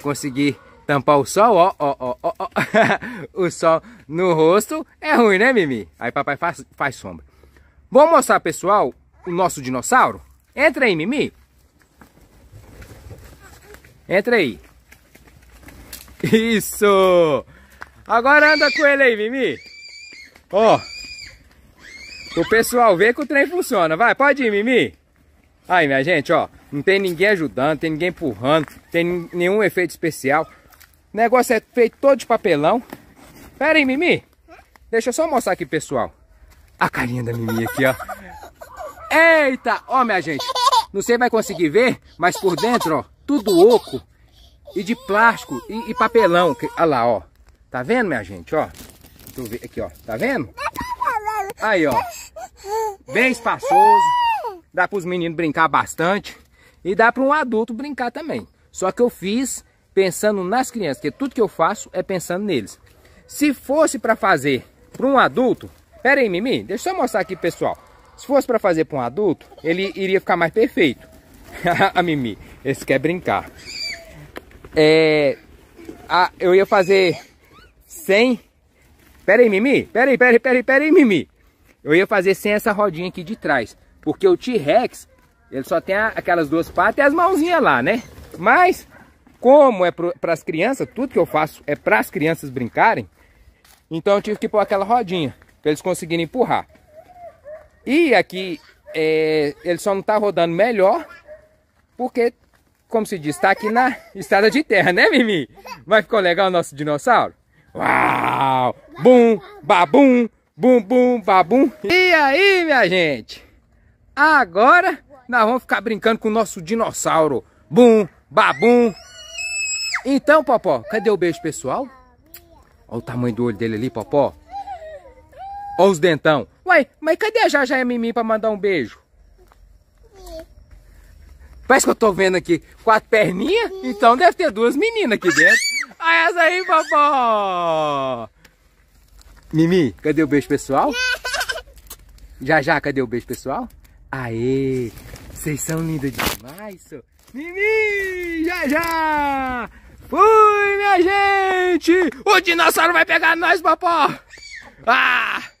Consegui tampar o sol, ó, ó, ó, ó, ó. o sol no rosto é ruim, né, Mimi? Aí papai faz, faz sombra. Vou mostrar, pessoal, o nosso dinossauro? Entra aí, Mimi. Entra aí. Isso! Agora anda com ele aí, Mimi. Ó. Oh, o pessoal vê que o trem funciona. Vai, pode ir, Mimi. Aí, minha gente, ó. Não tem ninguém ajudando, tem ninguém empurrando, tem nenhum efeito especial. O negócio é feito todo de papelão. Pera aí, Mimi. Deixa eu só mostrar aqui, pessoal. A carinha da Mimi aqui, ó. Eita! Ó, minha gente, não sei se vai conseguir ver, mas por dentro, ó, tudo oco e de plástico e, e papelão. Que, olha lá, ó. Tá vendo, minha gente, ó? Deixa eu ver aqui, ó. Tá vendo? Aí, ó. Bem espaçoso. Dá para os meninos brincar bastante. E dá para um adulto brincar também. Só que eu fiz pensando nas crianças, porque tudo que eu faço é pensando neles. Se fosse para fazer para um adulto... Pera aí, Mimi. Deixa eu mostrar aqui, pessoal. Se fosse para fazer para um adulto, ele iria ficar mais perfeito. a ah, Mimi, esse quer brincar. É, a, eu ia fazer 100... Pera aí, Mimi. Pera aí, pera aí, pera aí, pera aí, Mimi. Eu ia fazer sem essa rodinha aqui de trás. Porque o T-Rex, ele só tem a, aquelas duas patas e as mãozinhas lá, né? Mas, como é para as crianças, tudo que eu faço é para as crianças brincarem. Então eu tive que pôr aquela rodinha, para eles conseguirem empurrar. E aqui é, ele só não está rodando melhor porque, como se diz, está aqui na estrada de terra, né, Mimi? Mas ficou legal o nosso dinossauro? Uau! Bum, babum, bum, bum, babum. E aí, minha gente? Agora nós vamos ficar brincando com o nosso dinossauro. Bum, babum. Então, Popó, cadê o beijo pessoal? Olha o tamanho do olho dele ali, Popó. Olha os dentão. Uai, mas cadê a Jajá e a Mimi pra mandar um beijo? É. Parece que eu tô vendo aqui quatro perninhas, então deve ter duas meninas aqui dentro. Olha ah, essa aí, vovó! Mimi, cadê o beijo pessoal? Já já, cadê o beijo pessoal? Aê! Vocês são lindos demais, so. Mimi! Jaja! Fui, minha gente! O dinossauro vai pegar nós, papó! Ah!